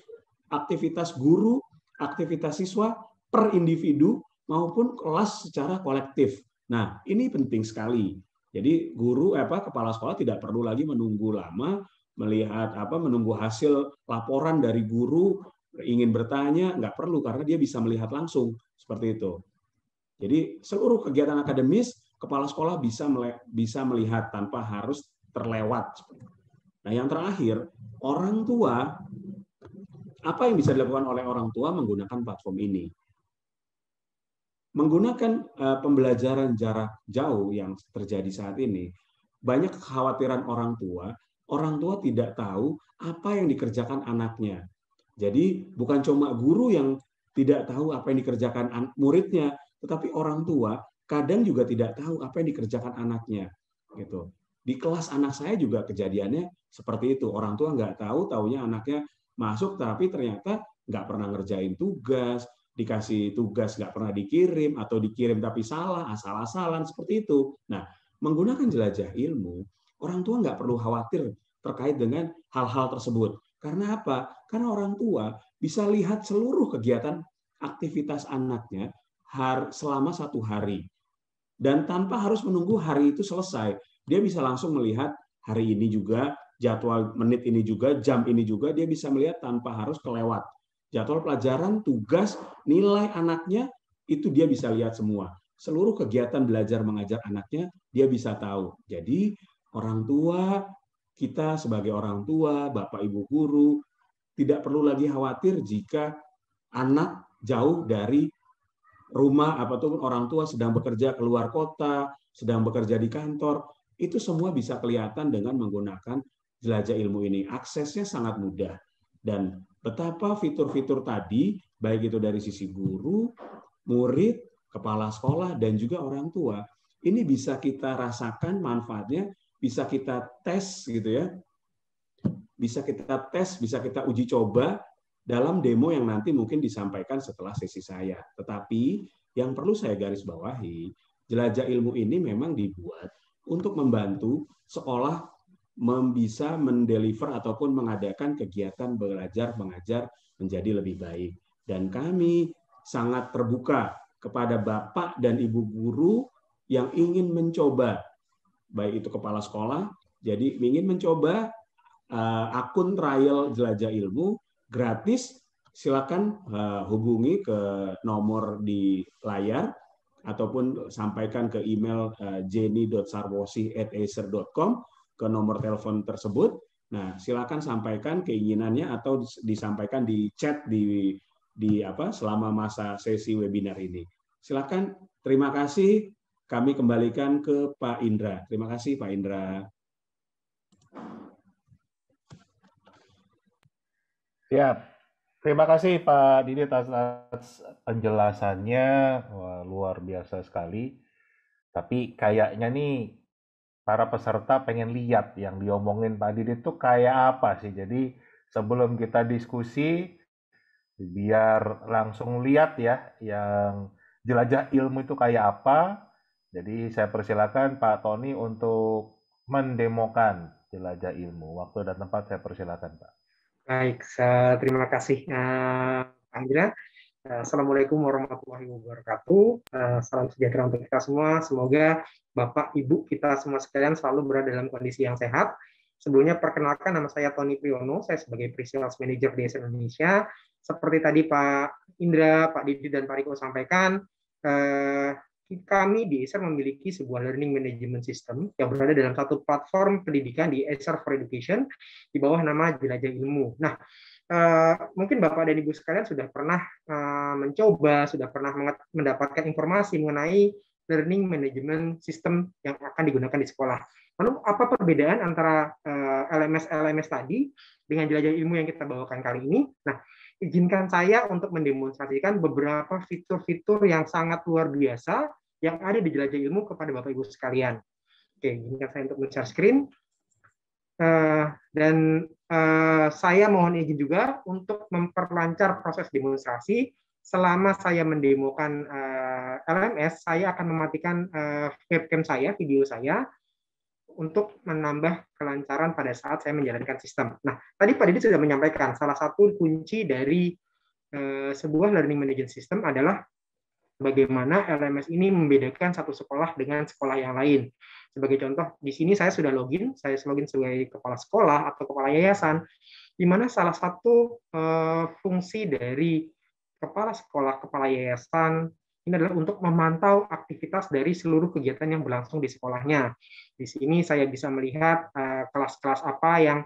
aktivitas guru, aktivitas siswa per individu maupun kelas secara kolektif. Nah, ini penting sekali. Jadi guru eh, apa kepala sekolah tidak perlu lagi menunggu lama melihat apa menunggu hasil laporan dari guru ingin bertanya nggak perlu karena dia bisa melihat langsung seperti itu. Jadi seluruh kegiatan akademis kepala sekolah bisa bisa melihat tanpa harus terlewat. Nah yang terakhir orang tua apa yang bisa dilakukan oleh orang tua menggunakan platform ini? menggunakan eh, pembelajaran jarak jauh yang terjadi saat ini, banyak kekhawatiran orang tua, orang tua tidak tahu apa yang dikerjakan anaknya. Jadi bukan cuma guru yang tidak tahu apa yang dikerjakan muridnya, tetapi orang tua kadang juga tidak tahu apa yang dikerjakan anaknya. Gitu. Di kelas anak saya juga kejadiannya seperti itu. Orang tua nggak tahu, taunya anaknya masuk, tapi ternyata nggak pernah ngerjain tugas, dikasih tugas nggak pernah dikirim atau dikirim tapi salah asal-asalan seperti itu. Nah menggunakan jelajah ilmu orang tua nggak perlu khawatir terkait dengan hal-hal tersebut. Karena apa? Karena orang tua bisa lihat seluruh kegiatan aktivitas anaknya har selama satu hari. Dan tanpa harus menunggu hari itu selesai. Dia bisa langsung melihat hari ini juga, jadwal menit ini juga, jam ini juga, dia bisa melihat tanpa harus kelewat jadwal pelajaran, tugas, nilai anaknya itu dia bisa lihat semua. Seluruh kegiatan belajar mengajar anaknya dia bisa tahu. Jadi orang tua kita sebagai orang tua, bapak ibu guru tidak perlu lagi khawatir jika anak jauh dari rumah ataupun orang tua sedang bekerja keluar kota, sedang bekerja di kantor, itu semua bisa kelihatan dengan menggunakan jelajah ilmu ini. Aksesnya sangat mudah. Dan betapa fitur-fitur tadi, baik itu dari sisi guru, murid, kepala sekolah, dan juga orang tua, ini bisa kita rasakan manfaatnya, bisa kita tes gitu ya, bisa kita tes, bisa kita uji coba dalam demo yang nanti mungkin disampaikan setelah sesi saya. Tetapi yang perlu saya garis bawahi, jelajah ilmu ini memang dibuat untuk membantu sekolah membisa mendeliver ataupun mengadakan kegiatan belajar mengajar menjadi lebih baik. Dan kami sangat terbuka kepada Bapak dan Ibu guru yang ingin mencoba, baik itu kepala sekolah, jadi ingin mencoba uh, akun trial jelajah ilmu gratis, silakan uh, hubungi ke nomor di layar ataupun sampaikan ke email uh, eh, jenny.sarwosi@acer.com ke nomor telepon tersebut. Nah, silakan sampaikan keinginannya atau disampaikan di chat di di apa selama masa sesi webinar ini. Silakan. Terima kasih. Kami kembalikan ke Pak Indra. Terima kasih Pak Indra. Siap. Ya, terima kasih Pak Dini atas penjelasannya. Wah, luar biasa sekali. Tapi kayaknya nih para peserta pengen lihat yang diomongin tadi itu kayak apa sih. Jadi sebelum kita diskusi, biar langsung lihat ya yang jelajah ilmu itu kayak apa. Jadi saya persilakan Pak Tony untuk mendemokan jelajah ilmu. Waktu dan tempat saya persilakan Pak. Baik, eh, terima kasih Pak eh, Andrea. Eh, Assalamualaikum warahmatullahi wabarakatuh. Salam sejahtera untuk kita semua. Semoga Bapak, Ibu, kita semua sekalian selalu berada dalam kondisi yang sehat. Sebelumnya perkenalkan nama saya Tony Priyono, saya sebagai Pre-Sales Manager di Indonesia. Seperti tadi Pak Indra, Pak Didi, dan Pak Riko sampaikan, eh, kami di Acer memiliki sebuah learning management system yang berada dalam satu platform pendidikan di Acer for Education di bawah nama Jelajah Ilmu. Nah, Uh, mungkin Bapak dan Ibu sekalian sudah pernah uh, mencoba, sudah pernah mendapatkan informasi mengenai learning management system yang akan digunakan di sekolah. Lalu apa perbedaan antara eh, LMS-LMS tadi dengan jelajah ilmu yang kita bawakan kali ini? Nah, izinkan saya untuk mendemonstrasikan beberapa fitur-fitur yang sangat luar biasa yang ada di jelajah ilmu kepada Bapak Ibu sekalian. Oke, izinkan saya untuk men screen. Uh, dan uh, saya mohon izin juga untuk memperlancar proses demonstrasi selama saya mendemokan uh, eh, LMS, saya akan mematikan uh, webcam saya, video saya, untuk menambah kelancaran pada saat saya menjalankan sistem. Nah, tadi Pak Didi sudah menyampaikan, salah satu kunci dari uh, sebuah learning management system adalah bagaimana LMS ini membedakan satu sekolah dengan sekolah yang lain. Sebagai contoh, di sini saya sudah login, saya login sebagai kepala sekolah atau kepala yayasan, di mana salah satu uh, fungsi dari kepala sekolah, kepala yayasan, ini adalah untuk memantau aktivitas dari seluruh kegiatan yang berlangsung di sekolahnya. Di sini saya bisa melihat eh, kelas-kelas uh, apa yang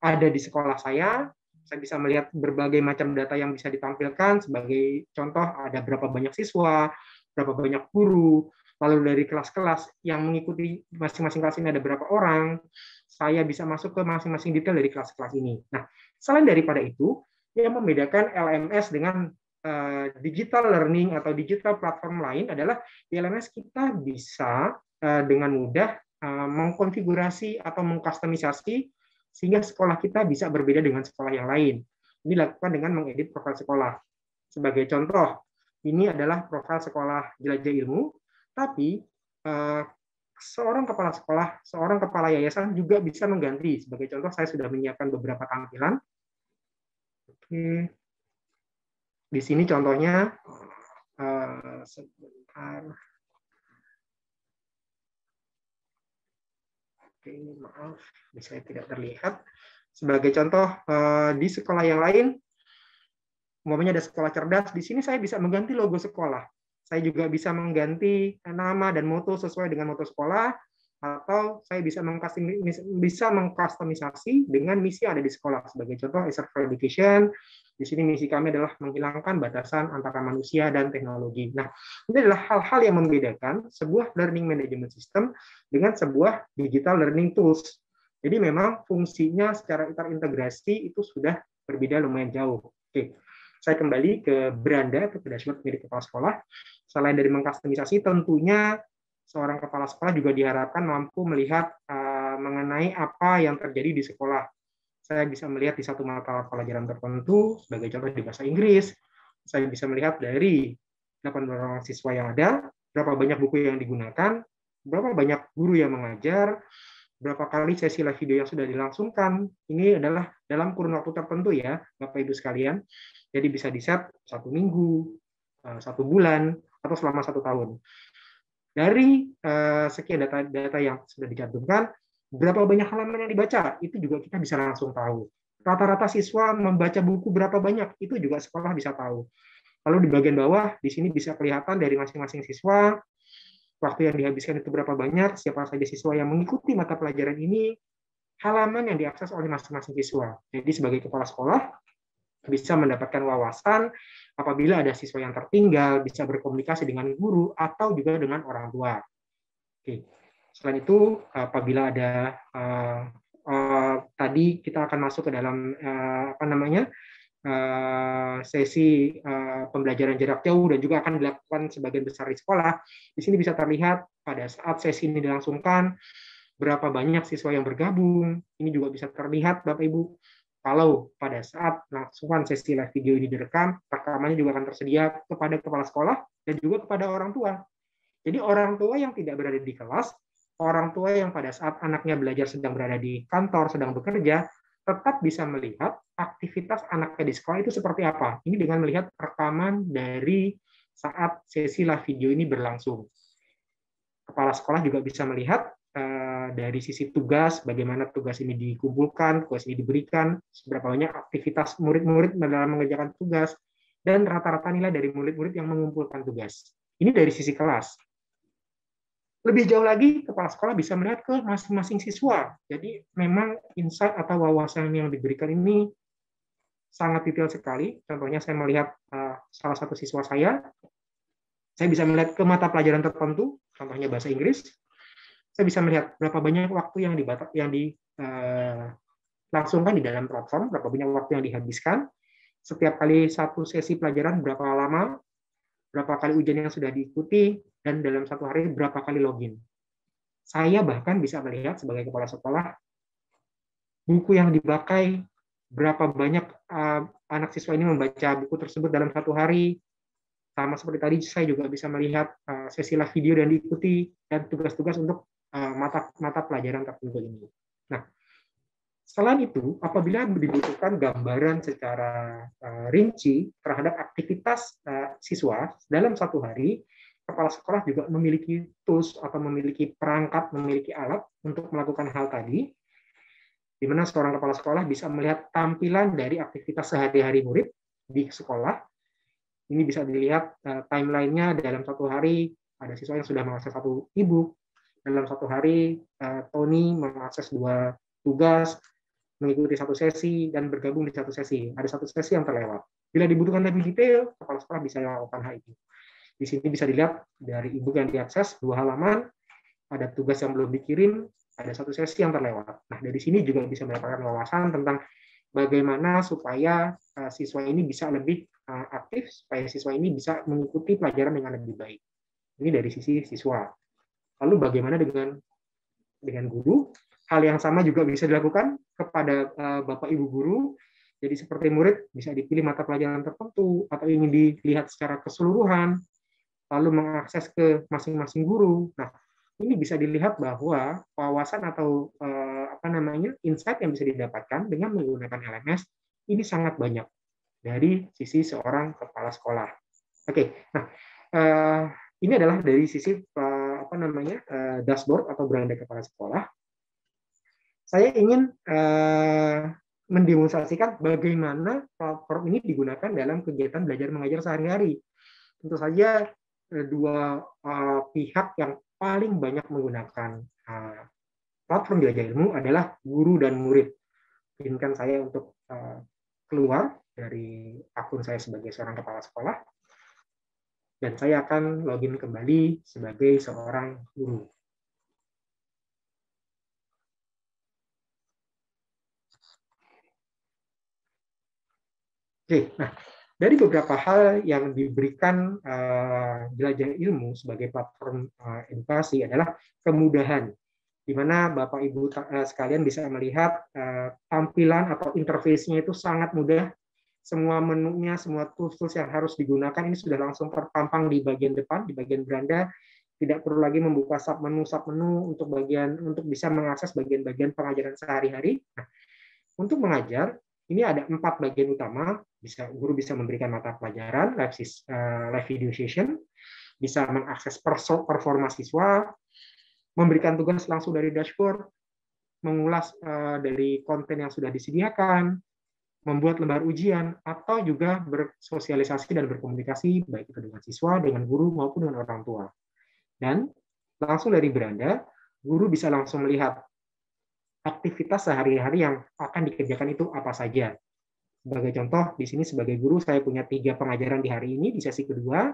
ada di sekolah saya, saya bisa melihat berbagai macam data yang bisa ditampilkan, sebagai contoh ada berapa banyak siswa, berapa banyak guru, lalu dari kelas-kelas yang mengikuti masing-masing kelas ini ada berapa orang, saya bisa masuk ke masing-masing detail dari kelas-kelas ini. Nah, selain daripada itu, yang membedakan LMS dengan Eh, digital learning atau digital platform lain adalah di LMS kita bisa eh, dengan mudah eh, mengkonfigurasi atau mengkustomisasi sehingga sekolah kita bisa berbeda dengan sekolah yang lain. Ini dilakukan dengan mengedit profil sekolah. Sebagai contoh, ini adalah profil sekolah jelajah ilmu, tapi seorang kepala sekolah, seorang kepala yayasan juga bisa mengganti. Sebagai contoh, saya sudah menyiapkan beberapa tampilan. Oke. Di sini contohnya uh, sebentar. Oke, ini maaf, bisa tidak terlihat. Sebagai contoh uh, di sekolah yang lain, umumnya ada sekolah cerdas, di sini saya bisa mengganti logo sekolah. Saya juga bisa mengganti nama dan moto sesuai dengan moto sekolah atau saya bisa bisa mengkustomisasi dengan misi ada di sekolah sebagai contoh Acer Education di sini misi kami adalah menghilangkan batasan antara manusia dan teknologi. Nah, ini adalah hal-hal yang membedakan sebuah learning management system dengan sebuah digital learning tools. Jadi memang fungsinya secara interintegrasi itu sudah berbeda lumayan jauh. Oke, saya kembali ke beranda atau ke dashboard milik kepala sekolah. Selain dari mengkustomisasi, tentunya seorang kepala sekolah juga diharapkan mampu melihat uh, mengenai apa yang terjadi di sekolah. Saya bisa melihat di satu mata pelajaran tertentu, sebagai contoh di bahasa Inggris, saya bisa melihat dari delapan orang siswa yang ada, berapa banyak buku yang digunakan, berapa banyak guru yang mengajar, berapa kali sesi live video yang sudah dilangsungkan. Ini adalah dalam kurun waktu tertentu ya, Bapak Ibu sekalian. Jadi bisa di set satu minggu, eh, satu bulan, atau selama satu tahun. Dari uh, sekian data-data yang sudah dicantumkan, berapa banyak halaman yang dibaca, itu juga kita bisa langsung tahu. Rata-rata siswa membaca buku berapa banyak, itu juga sekolah bisa tahu. Lalu di bagian bawah, di sini bisa kelihatan dari masing-masing siswa, waktu yang dihabiskan itu berapa banyak, siapa saja siswa yang mengikuti mata pelajaran ini, halaman yang diakses oleh masing-masing siswa. Jadi sebagai kepala sekolah, bisa mendapatkan wawasan apabila ada siswa yang tertinggal, bisa berkomunikasi dengan guru atau juga dengan orang tua. Oke. Selain itu, apabila ada uh, uh, tadi kita akan masuk ke dalam uh, apa namanya uh, sesi uh, pembelajaran jarak jauh dan juga akan dilakukan sebagian besar di sekolah. Di sini bisa terlihat pada saat sesi ini dilangsungkan berapa banyak siswa yang bergabung. Ini juga bisa terlihat Bapak Ibu kalau pada saat langsungan sesi live video ini direkam, rekamannya juga akan tersedia kepada kepala sekolah dan juga kepada orang tua. Jadi orang tua yang tidak berada di kelas, orang tua yang pada saat anaknya belajar sedang berada di kantor, sedang bekerja, tetap bisa melihat aktivitas anaknya di sekolah itu seperti apa. Ini dengan melihat rekaman dari saat sesi live video ini berlangsung. Kepala sekolah juga bisa melihat Eh, dari sisi tugas, bagaimana tugas ini dikumpulkan, tugas ini diberikan, seberapa banyak aktivitas murid-murid dalam mengerjakan tugas, dan rata-rata nilai dari murid-murid yang mengumpulkan tugas. Ini dari sisi kelas. Lebih jauh lagi, kepala sekolah bisa melihat ke masing-masing siswa. Jadi memang insight atau wawasan yang diberikan ini sangat detail sekali. Contohnya saya melihat eh, salah satu siswa saya, saya bisa melihat ke mata pelajaran tertentu, contohnya bahasa Inggris, saya bisa melihat berapa banyak waktu yang dibatas yang dilangsungkan eh, uh, di dalam platform, berapa banyak waktu yang dihabiskan, setiap kali satu sesi pelajaran berapa lama, berapa kali ujian yang sudah diikuti, dan dalam satu hari berapa kali login. Saya bahkan bisa melihat sebagai kepala sekolah buku yang dipakai, berapa banyak uh, anak siswa ini membaca buku tersebut dalam satu hari. Sama seperti tadi, saya juga bisa melihat uh, sesi live video dan diikuti, dan tugas-tugas untuk Eh, mata mata pelajaran tertentu ini. Nah, selain itu, apabila dibutuhkan gambaran secara eh, rinci terhadap aktivitas eh, siswa dalam satu hari, kepala sekolah juga memiliki tools atau memiliki perangkat, memiliki alat untuk melakukan hal tadi, di mana seorang kepala sekolah bisa melihat tampilan dari aktivitas sehari-hari murid di sekolah. Ini bisa dilihat timelinenya dalam satu hari ada siswa yang sudah mengakses satu ibu, dalam satu hari eh, Tony mengakses dua tugas, mengikuti satu sesi dan bergabung di satu sesi. Ada satu sesi yang terlewat. Bila dibutuhkan lebih detail, kepala sekolah bisa melakukan hal itu. Di sini bisa dilihat dari ibu yang diakses dua halaman, ada tugas yang belum dikirim, ada satu sesi yang terlewat. Nah, dari sini juga bisa mendapatkan wawasan tentang bagaimana supaya eh, siswa ini bisa lebih eh, aktif, supaya siswa ini bisa mengikuti pelajaran dengan lebih baik. Ini dari sisi siswa. Lalu bagaimana dengan dengan guru? Hal yang sama juga bisa dilakukan kepada uh, Bapak Ibu guru. Jadi seperti murid bisa dipilih mata pelajaran tertentu atau ingin dilihat secara keseluruhan, lalu mengakses ke masing-masing guru. Nah, ini bisa dilihat bahwa wawasan atau eh, apa namanya insight yang bisa didapatkan dengan menggunakan LMS ini sangat banyak dari sisi seorang kepala sekolah. Oke, nah eh, ini adalah dari sisi eh, apa namanya uh, dashboard atau beranda kepala sekolah, saya ingin uh, mendemonstrasikan bagaimana platform ini digunakan dalam kegiatan belajar mengajar sehari-hari. Tentu saja eh, dua uh, pihak yang paling banyak menggunakan uh, platform belajar ilmu adalah guru dan murid. Izinkan saya untuk uh, keluar dari akun saya sebagai seorang kepala sekolah dan saya akan login kembali sebagai seorang guru. Oke, nah dari beberapa hal yang diberikan uh, eh, jelajah ilmu sebagai platform uh, edukasi adalah kemudahan di mana Bapak Ibu eh, sekalian bisa melihat uh, tampilan atau interface-nya itu sangat mudah semua menunya, semua tools-tools yang harus digunakan ini sudah langsung terpampang di bagian depan, di bagian beranda. Tidak perlu lagi membuka menu sub menu untuk bagian untuk bisa mengakses bagian-bagian pengajaran sehari-hari. Nah, untuk mengajar, ini ada empat bagian utama. Bisa guru bisa memberikan mata pelajaran, live, eh, live video session, bisa mengakses performa siswa, memberikan tugas langsung dari dashboard, mengulas eh, dari konten yang sudah disediakan, membuat lembar ujian, atau juga bersosialisasi dan berkomunikasi, baik itu dengan siswa, dengan guru, maupun dengan orang tua. Dan langsung dari beranda, guru bisa langsung melihat aktivitas sehari-hari yang akan dikerjakan itu apa saja. Sebagai contoh, di sini sebagai guru saya punya tiga pengajaran di hari ini, di sesi kedua,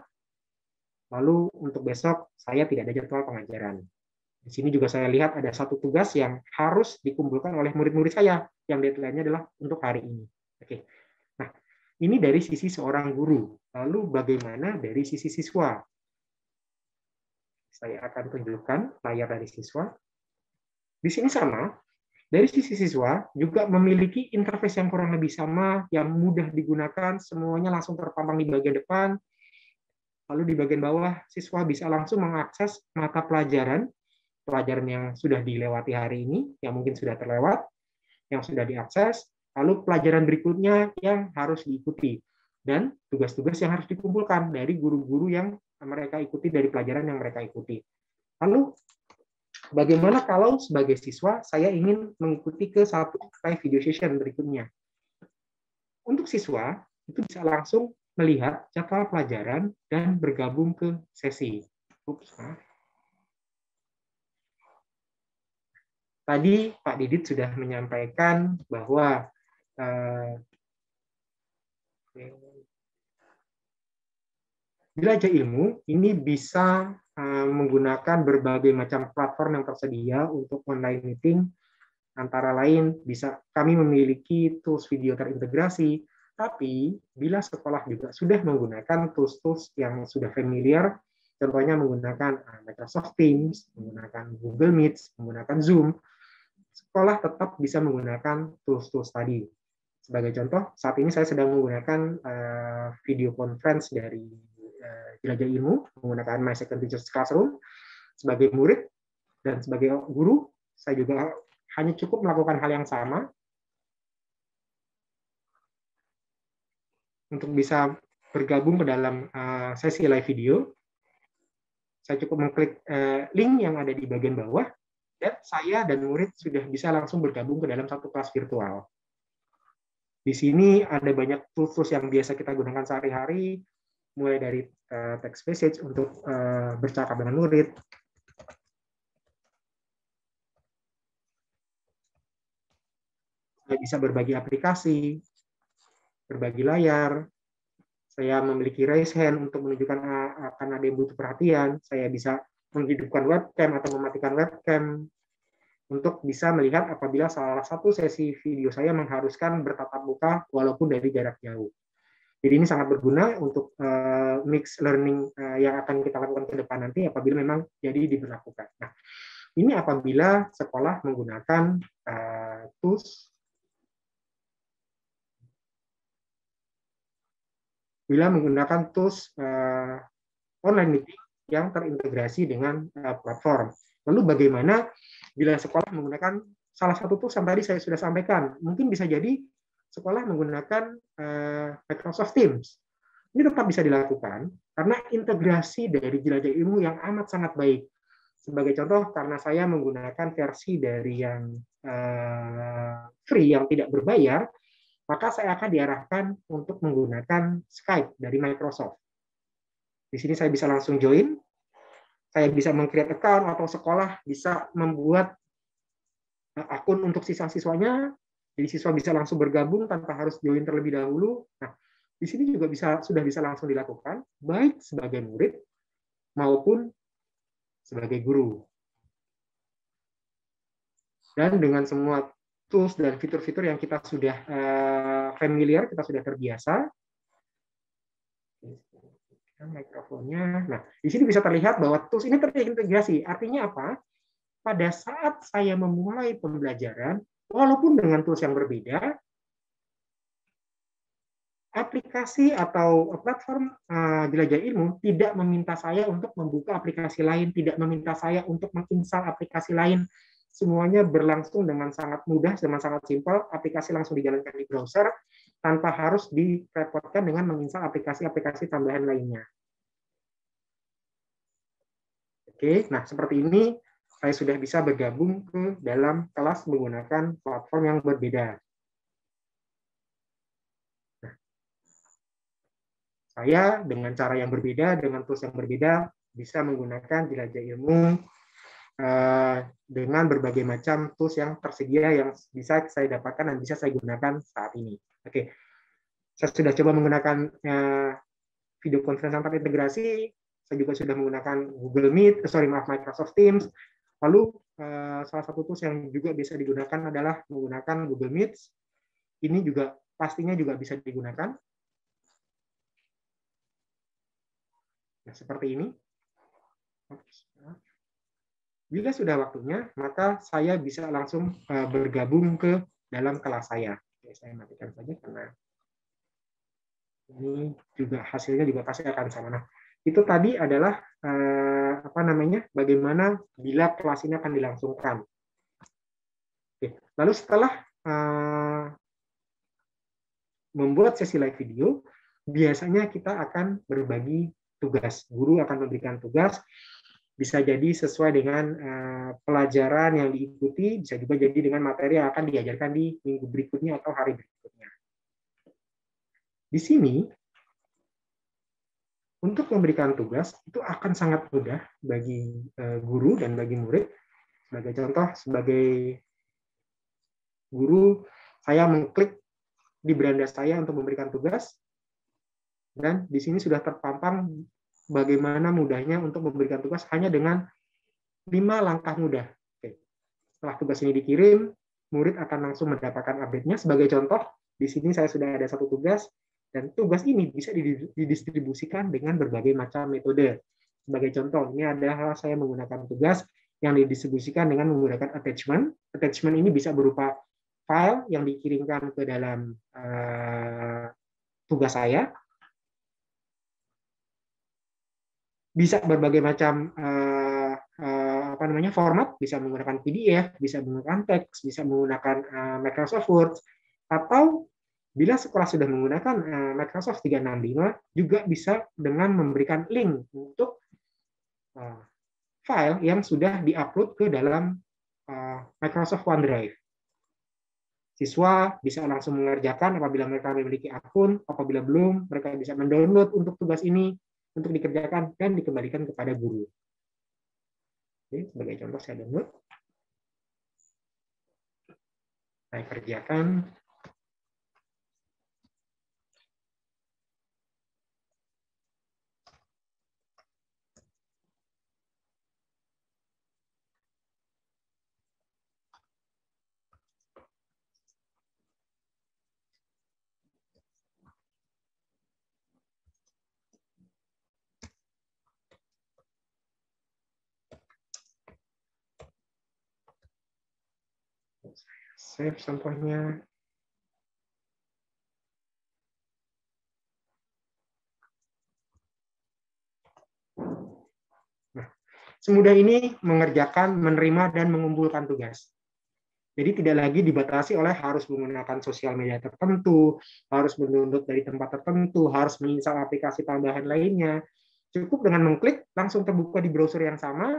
lalu untuk besok saya tidak ada jadwal pengajaran. Di sini juga saya lihat ada satu tugas yang harus dikumpulkan oleh murid-murid saya, yang deadline-nya adalah untuk hari ini. Oke. Nah, ini dari sisi seorang guru. Lalu bagaimana dari sisi siswa? Saya akan tunjukkan layar dari siswa. Di sini sama. Dari sisi siswa juga memiliki interface yang kurang lebih sama, yang mudah digunakan, semuanya langsung terpampang di bagian depan. Lalu di bagian bawah, siswa bisa langsung mengakses mata pelajaran, pelajaran yang sudah dilewati hari ini, yang mungkin sudah terlewat, yang sudah diakses, lalu pelajaran berikutnya yang harus diikuti, dan tugas-tugas yang harus dikumpulkan dari guru-guru yang mereka ikuti dari pelajaran yang mereka ikuti. Lalu, bagaimana kalau sebagai siswa saya ingin mengikuti ke satu live video session berikutnya? Untuk siswa, itu bisa langsung melihat jadwal pelajaran dan bergabung ke sesi. Ups, Tadi Pak Didit sudah menyampaikan bahwa uh, eh, belajar ilmu ini bisa eh, menggunakan berbagai macam platform yang tersedia untuk online meeting antara lain bisa kami memiliki tools video terintegrasi tapi bila sekolah juga sudah menggunakan tools-tools yang sudah familiar contohnya menggunakan eh, Microsoft Teams, menggunakan Google Meet, menggunakan Zoom, sekolah tetap bisa menggunakan tools-tools tadi. Sebagai contoh, saat ini saya sedang menggunakan uh, video conference dari uh, Jelajah Ilmu menggunakan My Second Teacher's Classroom sebagai murid dan sebagai guru, saya juga hanya cukup melakukan hal yang sama untuk bisa bergabung ke dalam uh, sesi live video. Saya cukup mengklik uh, link yang ada di bagian bawah dan saya dan murid sudah bisa langsung bergabung ke dalam satu kelas virtual. Di sini ada banyak tools-tools yang biasa kita gunakan sehari-hari, mulai dari eh, text message untuk eh, bercakap dengan murid, saya bisa berbagi aplikasi, berbagi layar, saya memiliki raise hand untuk menunjukkan eh, akan ada yang butuh perhatian, saya bisa menghidupkan webcam atau mematikan webcam, untuk bisa melihat apabila salah satu sesi video saya mengharuskan bertatap muka walaupun dari jarak jauh. Jadi ini sangat berguna untuk uh, mix learning uh, yang akan kita lakukan ke depan nanti apabila memang jadi diberlakukan. Nah, ini apabila sekolah menggunakan uh, tools bila menggunakan tools uh, online meeting yang terintegrasi dengan uh, platform. Lalu bagaimana bila sekolah menggunakan salah satu tools yang tadi saya sudah sampaikan? Mungkin bisa jadi sekolah menggunakan eh, Microsoft Teams. Ini tetap bisa dilakukan karena integrasi dari jelajah ilmu yang amat sangat baik. Sebagai contoh, karena saya menggunakan versi dari yang eh, free yang tidak berbayar, maka saya akan diarahkan untuk menggunakan Skype dari Microsoft. Di sini saya bisa langsung join, saya bisa mengcreate account atau sekolah bisa membuat eh, akun untuk siswa-siswanya. Jadi siswa bisa langsung bergabung tanpa harus join terlebih dahulu. Nah, di sini juga bisa sudah bisa langsung dilakukan baik sebagai murid maupun sebagai guru. Dan dengan semua tools dan fitur-fitur yang kita sudah eh, familiar, kita sudah terbiasa, Nah, mikrofonnya. Nah, di sini bisa terlihat bahwa tools ini terintegrasi. Artinya apa? Pada saat saya memulai pembelajaran, walaupun dengan tools yang berbeda, aplikasi atau platform belajar eh, jelajah ilmu tidak meminta saya untuk membuka aplikasi lain, tidak meminta saya untuk menginstal aplikasi lain. Semuanya berlangsung dengan sangat mudah, dengan sangat simpel. Aplikasi langsung dijalankan di browser tanpa harus direpotkan dengan menginstal aplikasi-aplikasi tambahan lainnya. Oke, nah seperti ini saya sudah bisa bergabung ke dalam kelas menggunakan platform yang berbeda. Nah, saya dengan cara yang berbeda, dengan tools yang berbeda, bisa menggunakan jelajah ilmu Eh, dengan berbagai macam tools yang tersedia yang bisa saya dapatkan dan bisa saya gunakan saat ini. Oke, saya sudah coba menggunakan eh, video conference antar integrasi, saya juga sudah menggunakan Google Meet, eh, sorry maaf Microsoft Teams. Lalu salah satu tools yang juga bisa digunakan adalah menggunakan Google Meet. Ini juga pastinya juga bisa digunakan. Nah, seperti ini. Oops. Bila sudah waktunya, maka saya bisa langsung eh, bergabung ke dalam kelas saya. saya matikan saja karena ini juga hasilnya juga pasti akan sama. Nah, itu tadi adalah eh, apa namanya? Bagaimana bila kelas ini akan dilangsungkan. Oke, lalu setelah eh, membuat sesi live video, biasanya kita akan berbagi tugas. Guru akan memberikan tugas, bisa jadi sesuai dengan uh, pelajaran yang diikuti, bisa juga jadi dengan materi yang akan diajarkan di minggu berikutnya atau hari berikutnya. Di sini, untuk memberikan tugas itu akan sangat mudah bagi uh, guru dan bagi murid. Sebagai contoh, sebagai guru, saya mengklik di beranda saya untuk memberikan tugas, dan di sini sudah terpampang bagaimana mudahnya untuk memberikan tugas hanya dengan lima langkah mudah. Oke. Setelah tugas ini dikirim, murid akan langsung mendapatkan update-nya. Sebagai contoh, di sini saya sudah ada satu tugas, dan tugas ini bisa didistribusikan dengan berbagai macam metode. Sebagai contoh, ini adalah saya menggunakan tugas yang didistribusikan dengan menggunakan attachment. Attachment ini bisa berupa file yang dikirimkan ke dalam uh, tugas saya, bisa berbagai macam uh, uh, apa namanya format, bisa menggunakan PDF, bisa menggunakan teks, bisa menggunakan uh, Microsoft Word, atau bila sekolah sudah menggunakan uh, Microsoft 365 juga bisa dengan memberikan link untuk uh, file yang sudah diupload ke dalam uh, Microsoft OneDrive. Siswa bisa langsung mengerjakan apabila mereka memiliki akun, apabila belum mereka bisa mendownload untuk tugas ini untuk dikerjakan dan dikembalikan kepada guru. Oke, sebagai contoh saya download. Saya kerjakan save contohnya. Nah, semudah ini mengerjakan, menerima, dan mengumpulkan tugas. Jadi tidak lagi dibatasi oleh harus menggunakan sosial media tertentu, harus menunduk dari tempat tertentu, harus menginstal aplikasi tambahan lainnya. Cukup dengan mengklik, langsung terbuka di browser yang sama.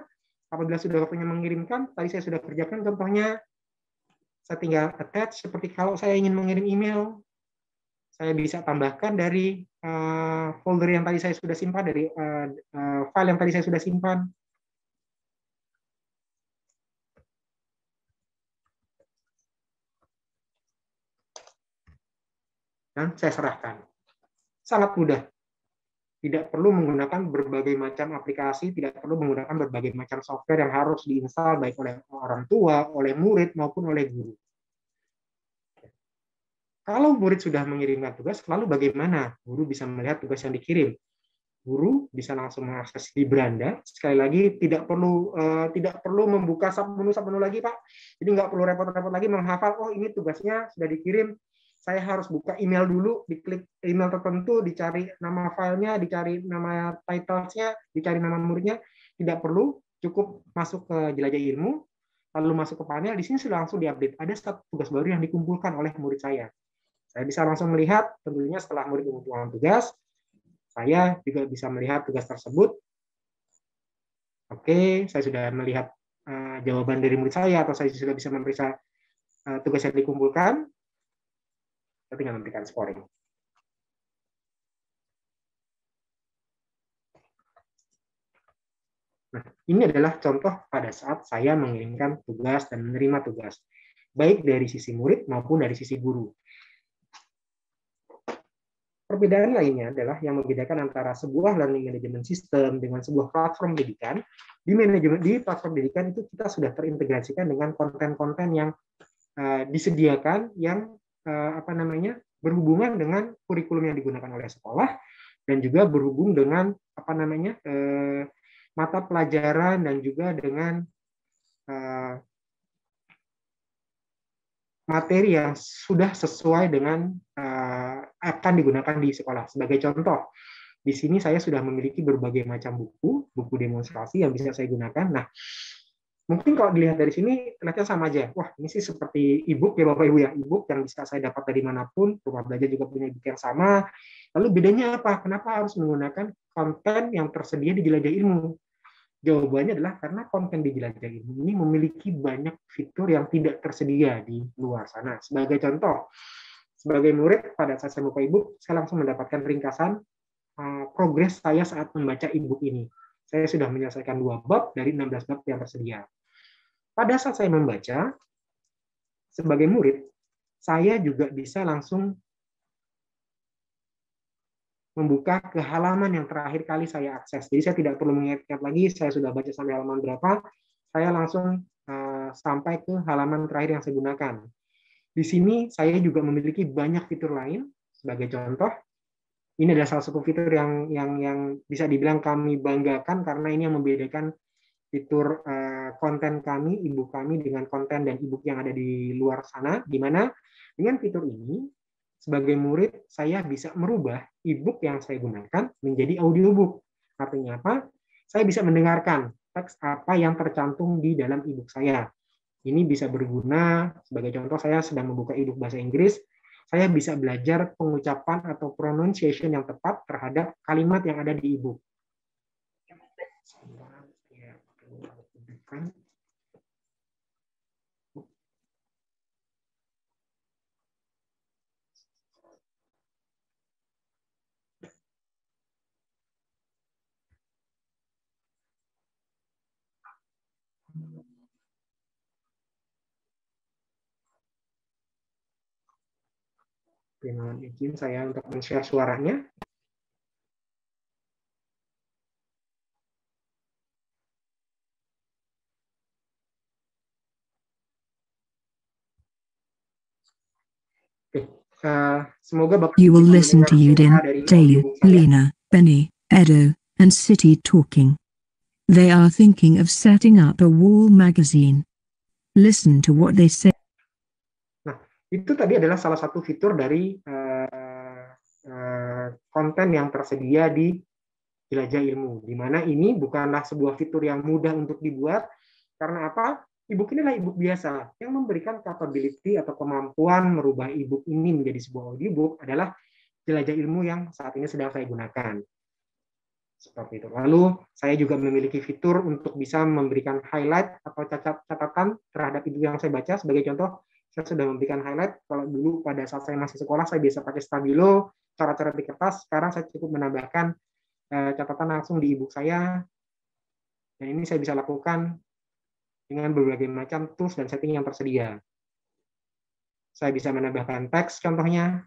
Apabila sudah waktunya mengirimkan, tadi saya sudah kerjakan contohnya saya tinggal attach seperti kalau saya ingin mengirim email, saya bisa tambahkan dari eh, folder yang tadi saya sudah simpan, dari eh, eh, file yang tadi saya sudah simpan. Dan saya serahkan. Sangat mudah tidak perlu menggunakan berbagai macam aplikasi, tidak perlu menggunakan berbagai macam software yang harus diinstal baik oleh orang tua, oleh murid maupun oleh guru. Kalau murid sudah mengirimkan tugas, lalu bagaimana guru bisa melihat tugas yang dikirim? Guru bisa langsung mengakses di beranda. Sekali lagi, tidak perlu uh, tidak perlu membuka sub menu sub menu lagi, Pak. Jadi nggak perlu repot-repot lagi menghafal. Oh, ini tugasnya sudah dikirim saya harus buka email dulu, diklik email tertentu, dicari nama filenya, dicari nama titlesnya, dicari nama muridnya, tidak perlu, cukup masuk ke jelajah ilmu, lalu masuk ke panel, di sini sudah langsung diupdate. Ada satu tugas baru yang dikumpulkan oleh murid saya. Saya bisa langsung melihat, tentunya setelah murid mengumpulkan tugas, saya juga bisa melihat tugas tersebut. Oke, saya sudah melihat eh, jawaban dari murid saya, atau saya sudah bisa memeriksa eh, tugas yang dikumpulkan kita tinggal nantikan scoring. Nah, ini adalah contoh pada saat saya mengirimkan tugas dan menerima tugas, baik dari sisi murid maupun dari sisi guru. Perbedaan lainnya adalah yang membedakan antara sebuah learning management system dengan sebuah platform pendidikan. Di manajemen di platform pendidikan itu kita sudah terintegrasikan dengan konten-konten yang uh, disediakan yang Eh, apa namanya berhubungan dengan kurikulum yang digunakan oleh sekolah dan juga berhubung dengan apa namanya eh, mata pelajaran dan juga dengan eh, materi yang sudah sesuai dengan uh, akan digunakan di sekolah. Sebagai contoh, di sini saya sudah memiliki berbagai macam buku, buku demonstrasi yang bisa saya gunakan. Nah, mungkin kalau dilihat dari sini ternyata sama aja. Ya. Wah, ini sih seperti e-book ya Bapak Ibu ya, e yang bisa saya dapat dari manapun, rumah belajar juga punya ebook yang sama. Lalu bedanya apa? Kenapa harus menggunakan konten yang tersedia di jelajah ilmu? Jawabannya adalah karena konten di jelajah ilmu ini memiliki banyak fitur yang tidak tersedia di luar sana. Sebagai contoh, sebagai murid pada saat saya buka e-book, saya langsung mendapatkan ringkasan uh, progres saya saat membaca e ini. Saya sudah menyelesaikan dua bab dari 16 bab yang tersedia pada saat saya membaca, sebagai murid, saya juga bisa langsung membuka ke halaman yang terakhir kali saya akses. Jadi saya tidak perlu mengingat lagi, saya sudah baca sampai halaman berapa, saya langsung uh, sampai ke halaman terakhir yang saya gunakan. Di sini saya juga memiliki banyak fitur lain. Sebagai contoh, ini adalah salah satu fitur yang yang yang bisa dibilang kami banggakan karena ini yang membedakan fitur uh, konten kami, ibu kami dengan konten dan ibu yang ada di luar sana, di mana dengan fitur ini sebagai murid saya bisa merubah e yang saya gunakan menjadi audiobook. Artinya apa? Saya bisa mendengarkan teks apa yang tercantum di dalam e saya. Ini bisa berguna, sebagai contoh saya sedang membuka e bahasa Inggris, saya bisa belajar pengucapan atau pronunciation yang tepat terhadap kalimat yang ada di e different. Kan? Dengan izin saya untuk men-share suaranya. Eh, semoga Bapak You will listen to Yudin, Dayu, Lena, Benny, Edo, and City talking. They are thinking of setting up a wall magazine. Listen to what they say. Nah, itu tadi adalah salah satu fitur dari uh, uh, konten yang tersedia di jelajah ilmu, di mana ini bukanlah sebuah fitur yang mudah untuk dibuat, karena apa? E-book inilah e biasa yang memberikan capability atau kemampuan merubah e ini menjadi sebuah audiobook adalah jelajah ilmu yang saat ini sedang saya gunakan. Seperti itu. Lalu saya juga memiliki fitur untuk bisa memberikan highlight atau catatan terhadap itu yang saya baca. Sebagai contoh, saya sudah memberikan highlight. Kalau dulu pada saat saya masih sekolah, saya biasa pakai stabilo, cara-cara di kertas. Sekarang saya cukup menambahkan eh, catatan langsung di e saya. Dan ini saya bisa lakukan dengan berbagai macam tools dan setting yang tersedia. Saya bisa menambahkan teks contohnya,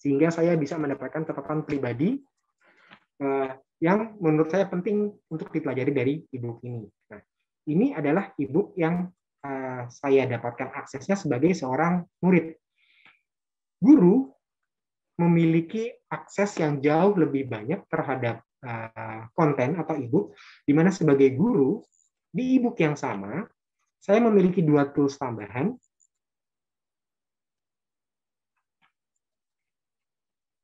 sehingga saya bisa mendapatkan catatan pribadi eh, yang menurut saya penting untuk dipelajari dari ebook ini. Nah, ini adalah ebook yang eh, saya dapatkan aksesnya sebagai seorang murid. Guru memiliki akses yang jauh lebih banyak terhadap Eh, konten atau e di mana sebagai guru di e yang sama, saya memiliki dua tools tambahan.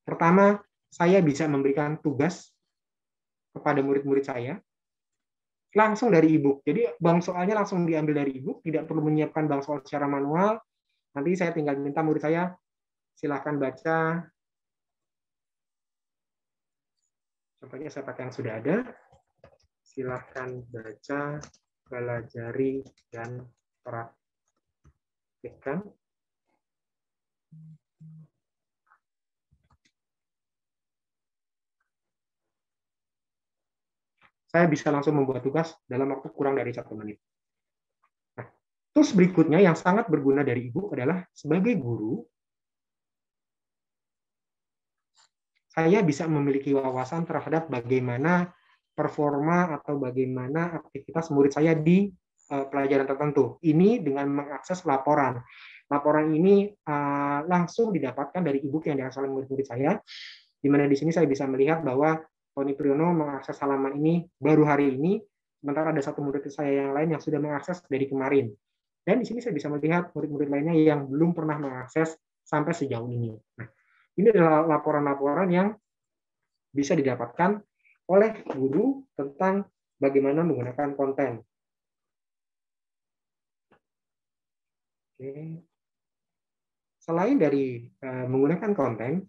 Pertama, saya bisa memberikan tugas kepada murid-murid saya langsung dari e Jadi bang soalnya langsung diambil dari e tidak perlu menyiapkan bang soal secara manual. Nanti saya tinggal minta murid saya silahkan baca Contohnya saya pakai yang sudah ada. Silahkan baca, pelajari, dan praktikkan. Saya bisa langsung membuat tugas dalam waktu kurang dari satu menit. Nah, terus berikutnya yang sangat berguna dari Ibu adalah sebagai guru, saya bisa memiliki wawasan terhadap bagaimana performa atau bagaimana aktivitas murid saya di uh, pelajaran tertentu. Ini dengan mengakses laporan. Laporan ini uh, langsung didapatkan dari e yang diakses oleh murid-murid saya, di mana di sini saya bisa melihat bahwa Tony Priyono mengakses halaman ini baru hari ini, sementara ada satu murid saya yang lain yang sudah mengakses dari kemarin. Dan di sini saya bisa melihat murid-murid lainnya yang belum pernah mengakses sampai sejauh ini. Nah, ini adalah laporan-laporan yang bisa didapatkan oleh guru tentang bagaimana menggunakan konten. Selain dari eh, menggunakan konten,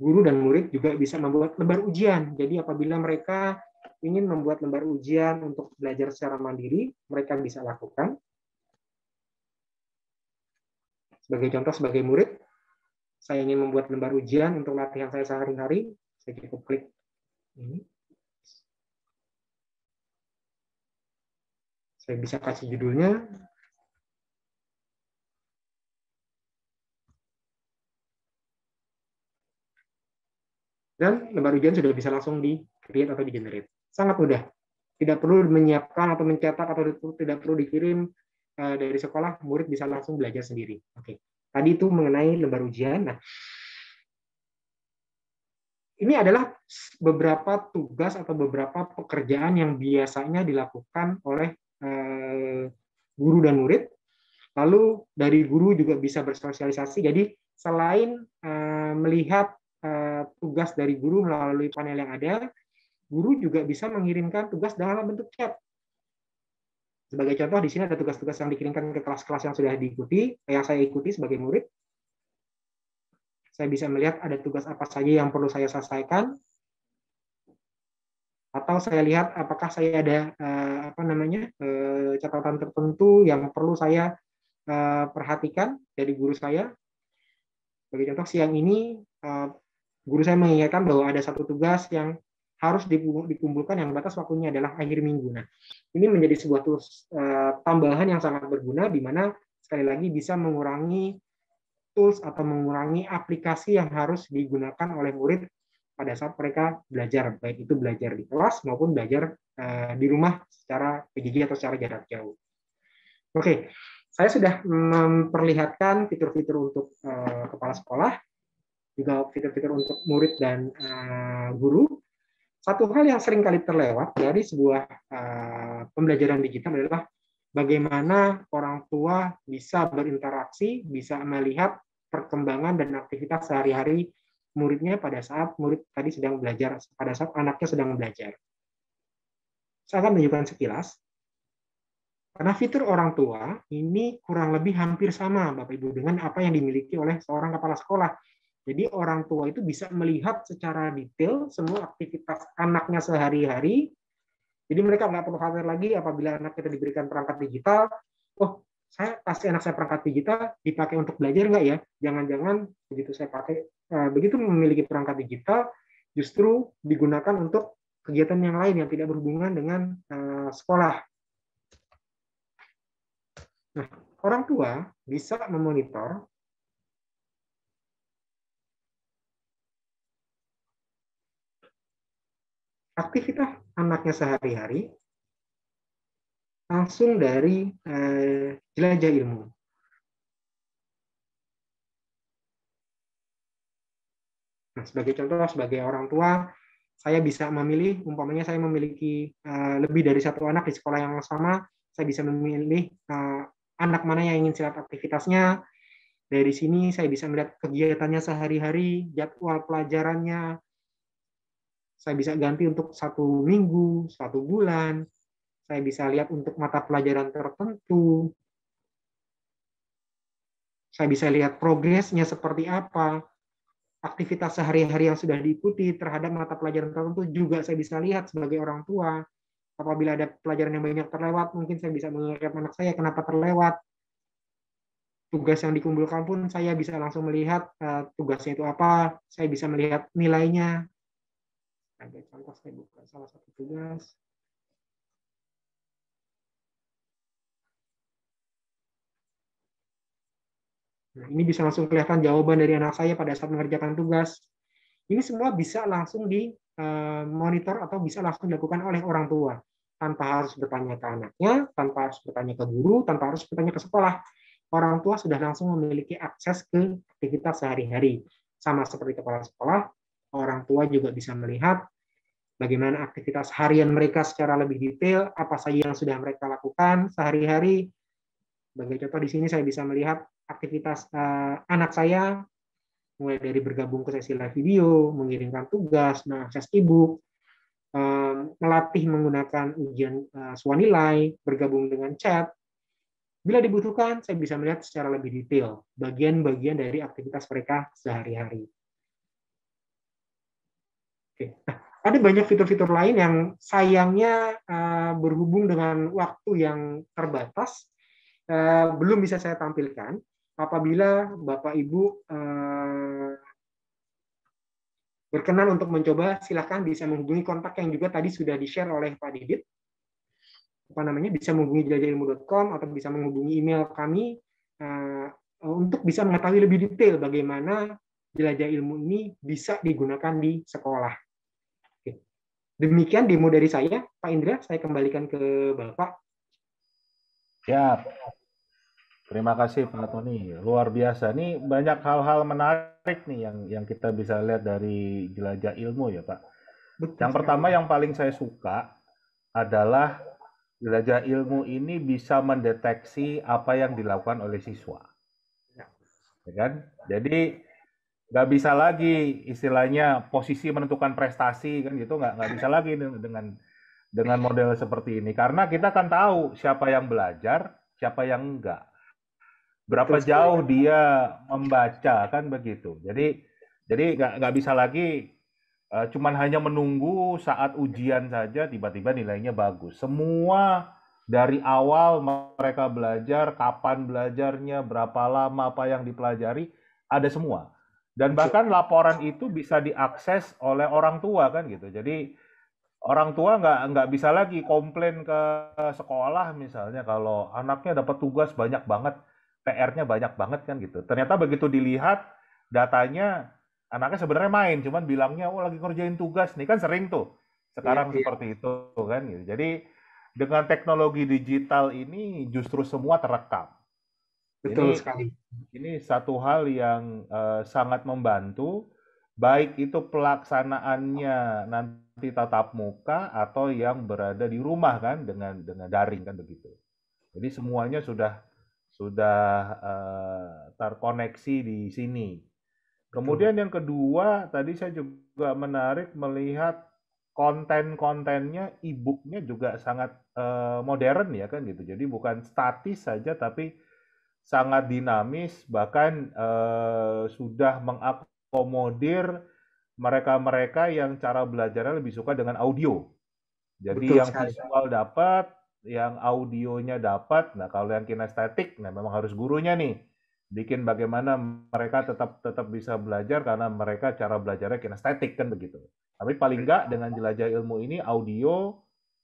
guru dan murid juga bisa membuat lembar ujian. Jadi apabila mereka ingin membuat lembar ujian untuk belajar secara mandiri, mereka bisa lakukan. Sebagai contoh, sebagai murid, saya ingin membuat lembar ujian untuk latihan saya sehari-hari, saya cukup klik ini. Saya bisa kasih judulnya. Dan lembar ujian sudah bisa langsung di-create atau di-generate. Sangat mudah. Tidak perlu menyiapkan atau mencetak atau tidak perlu dikirim eh, dari sekolah, murid bisa langsung belajar sendiri. Oke. Okay. Tadi itu mengenai lembar ujian. Nah, ini adalah beberapa tugas atau beberapa pekerjaan yang biasanya dilakukan oleh eh, guru dan murid. Lalu dari guru juga bisa bersosialisasi. Jadi selain eh, melihat eh, tugas dari guru melalui panel yang ada, guru juga bisa mengirimkan tugas dalam bentuk chat. Sebagai contoh, di sini ada tugas-tugas yang dikirimkan ke kelas-kelas yang sudah diikuti, yang saya ikuti sebagai murid. Saya bisa melihat ada tugas apa saja yang perlu saya selesaikan, atau saya lihat apakah saya ada eh, apa namanya eh, catatan tertentu yang perlu saya eh, perhatikan dari guru saya. Sebagai contoh, siang ini guru saya mengingatkan bahwa ada satu tugas yang harus dikumpulkan yang batas waktunya adalah akhir minggu. Nah, ini menjadi sebuah tools e, tambahan yang sangat berguna di mana sekali lagi bisa mengurangi tools atau mengurangi aplikasi yang harus digunakan oleh murid pada saat mereka belajar, baik itu belajar di kelas maupun belajar e, di rumah secara PJJ atau secara jarak jauh. Oke, saya sudah memperlihatkan fitur-fitur untuk e, kepala sekolah, juga fitur-fitur untuk murid dan uh, guru. Satu hal yang sering kali terlewat dari sebuah uh, pembelajaran digital adalah bagaimana orang tua bisa berinteraksi, bisa melihat perkembangan dan aktivitas sehari-hari muridnya pada saat murid tadi sedang belajar, pada saat anaknya sedang belajar. Saya akan menunjukkan sekilas. Karena fitur orang tua ini kurang lebih hampir sama Bapak Ibu dengan apa yang dimiliki oleh seorang kepala sekolah jadi orang tua itu bisa melihat secara detail semua aktivitas anaknya sehari-hari. Jadi mereka nggak perlu khawatir lagi apabila anak kita diberikan perangkat digital. Oh, saya kasih anak saya perangkat digital dipakai untuk belajar nggak ya? Jangan-jangan begitu saya pakai, eh, begitu memiliki perangkat digital, justru digunakan untuk kegiatan yang lain yang tidak berhubungan dengan eh, sekolah. Nah, orang tua bisa memonitor aktivitas anaknya sehari-hari langsung dari eh, jelajah ilmu. Nah, sebagai contoh, sebagai orang tua, saya bisa memilih, umpamanya saya memiliki uh, lebih dari satu anak di sekolah yang sama, saya bisa memilih uh, anak mana yang ingin silat aktivitasnya. Dari sini saya bisa melihat kegiatannya sehari-hari, jadwal pelajarannya, saya bisa ganti untuk satu minggu, satu bulan, saya bisa lihat untuk mata pelajaran tertentu, saya bisa lihat progresnya seperti apa, aktivitas sehari-hari yang sudah diikuti terhadap mata pelajaran tertentu juga saya bisa lihat sebagai orang tua. Apabila ada pelajaran yang banyak terlewat, mungkin saya bisa mengingatkan anak saya kenapa terlewat. Tugas yang dikumpulkan pun saya bisa langsung melihat eh, tugasnya itu apa, saya bisa melihat nilainya, ada contoh saya buka salah satu tugas Nah, ini bisa langsung kelihatan jawaban dari anak saya pada saat mengerjakan tugas. Ini semua bisa langsung di eh, monitor atau bisa langsung dilakukan oleh orang tua tanpa harus bertanya ke anaknya, tanpa harus bertanya ke guru, tanpa harus bertanya ke sekolah. Orang tua sudah langsung memiliki akses ke aktivitas sehari-hari. Sama seperti kepala sekolah, orang tua juga bisa melihat bagaimana aktivitas harian mereka secara lebih detail, apa saja yang sudah mereka lakukan sehari-hari. Sebagai contoh di sini saya bisa melihat aktivitas uh, anak saya mulai dari bergabung ke sesi live video, mengirimkan tugas, mengakses e-book, melatih menggunakan ujian uh, eh, swanilai, bergabung dengan chat. Bila dibutuhkan, saya bisa melihat secara lebih detail bagian-bagian dari aktivitas mereka sehari-hari. Oke. Okay. Nah, ada banyak fitur-fitur lain yang sayangnya uh, berhubung dengan waktu yang terbatas uh, belum bisa saya tampilkan. Apabila Bapak Ibu uh, berkenan untuk mencoba, silakan bisa menghubungi kontak yang juga tadi sudah di-share oleh Pak Didit. Apa namanya? Bisa menghubungi jelajahilmu.com atau bisa menghubungi email kami uh, untuk bisa mengetahui lebih detail bagaimana jelajah ilmu ini bisa digunakan di sekolah. Demikian demo dari saya, Pak Indra. Saya kembalikan ke Bapak. Ya, terima kasih Pak Tony. Luar biasa. Ini banyak hal-hal menarik nih yang yang kita bisa lihat dari jelajah ilmu ya Pak. Betul yang pertama yang paling saya suka adalah jelajah ilmu ini bisa mendeteksi apa yang dilakukan oleh siswa. Ya, ya kan? Jadi nggak bisa lagi istilahnya posisi menentukan prestasi kan gitu nggak nggak bisa lagi dengan dengan model seperti ini karena kita kan tahu siapa yang belajar siapa yang enggak berapa Terus jauh ya. dia membaca kan begitu jadi jadi nggak nggak bisa lagi uh, cuman hanya menunggu saat ujian saja tiba-tiba nilainya bagus semua dari awal mereka belajar kapan belajarnya berapa lama apa yang dipelajari ada semua dan bahkan laporan itu bisa diakses oleh orang tua kan gitu. Jadi orang tua nggak nggak bisa lagi komplain ke sekolah misalnya kalau anaknya dapat tugas banyak banget, PR-nya banyak banget kan gitu. Ternyata begitu dilihat datanya anaknya sebenarnya main, cuman bilangnya oh lagi ngerjain tugas nih kan sering tuh. Sekarang iya, iya. seperti itu kan gitu. Jadi dengan teknologi digital ini justru semua terekam Betul ini, sekali. Ini satu hal yang uh, sangat membantu baik itu pelaksanaannya nanti tatap muka atau yang berada di rumah kan dengan dengan daring kan begitu. Jadi semuanya sudah sudah uh, terkoneksi di sini. Kemudian yang kedua tadi saya juga menarik melihat konten-kontennya, e-booknya juga sangat uh, modern ya kan gitu. Jadi bukan statis saja tapi sangat dinamis bahkan eh, sudah mengakomodir mereka-mereka yang cara belajarnya lebih suka dengan audio. Jadi Betul yang sekali. visual dapat, yang audionya dapat. Nah, kalau yang kinestetik nah memang harus gurunya nih bikin bagaimana mereka tetap tetap bisa belajar karena mereka cara belajarnya kinestetik kan begitu. Tapi paling enggak dengan jelajah ilmu ini audio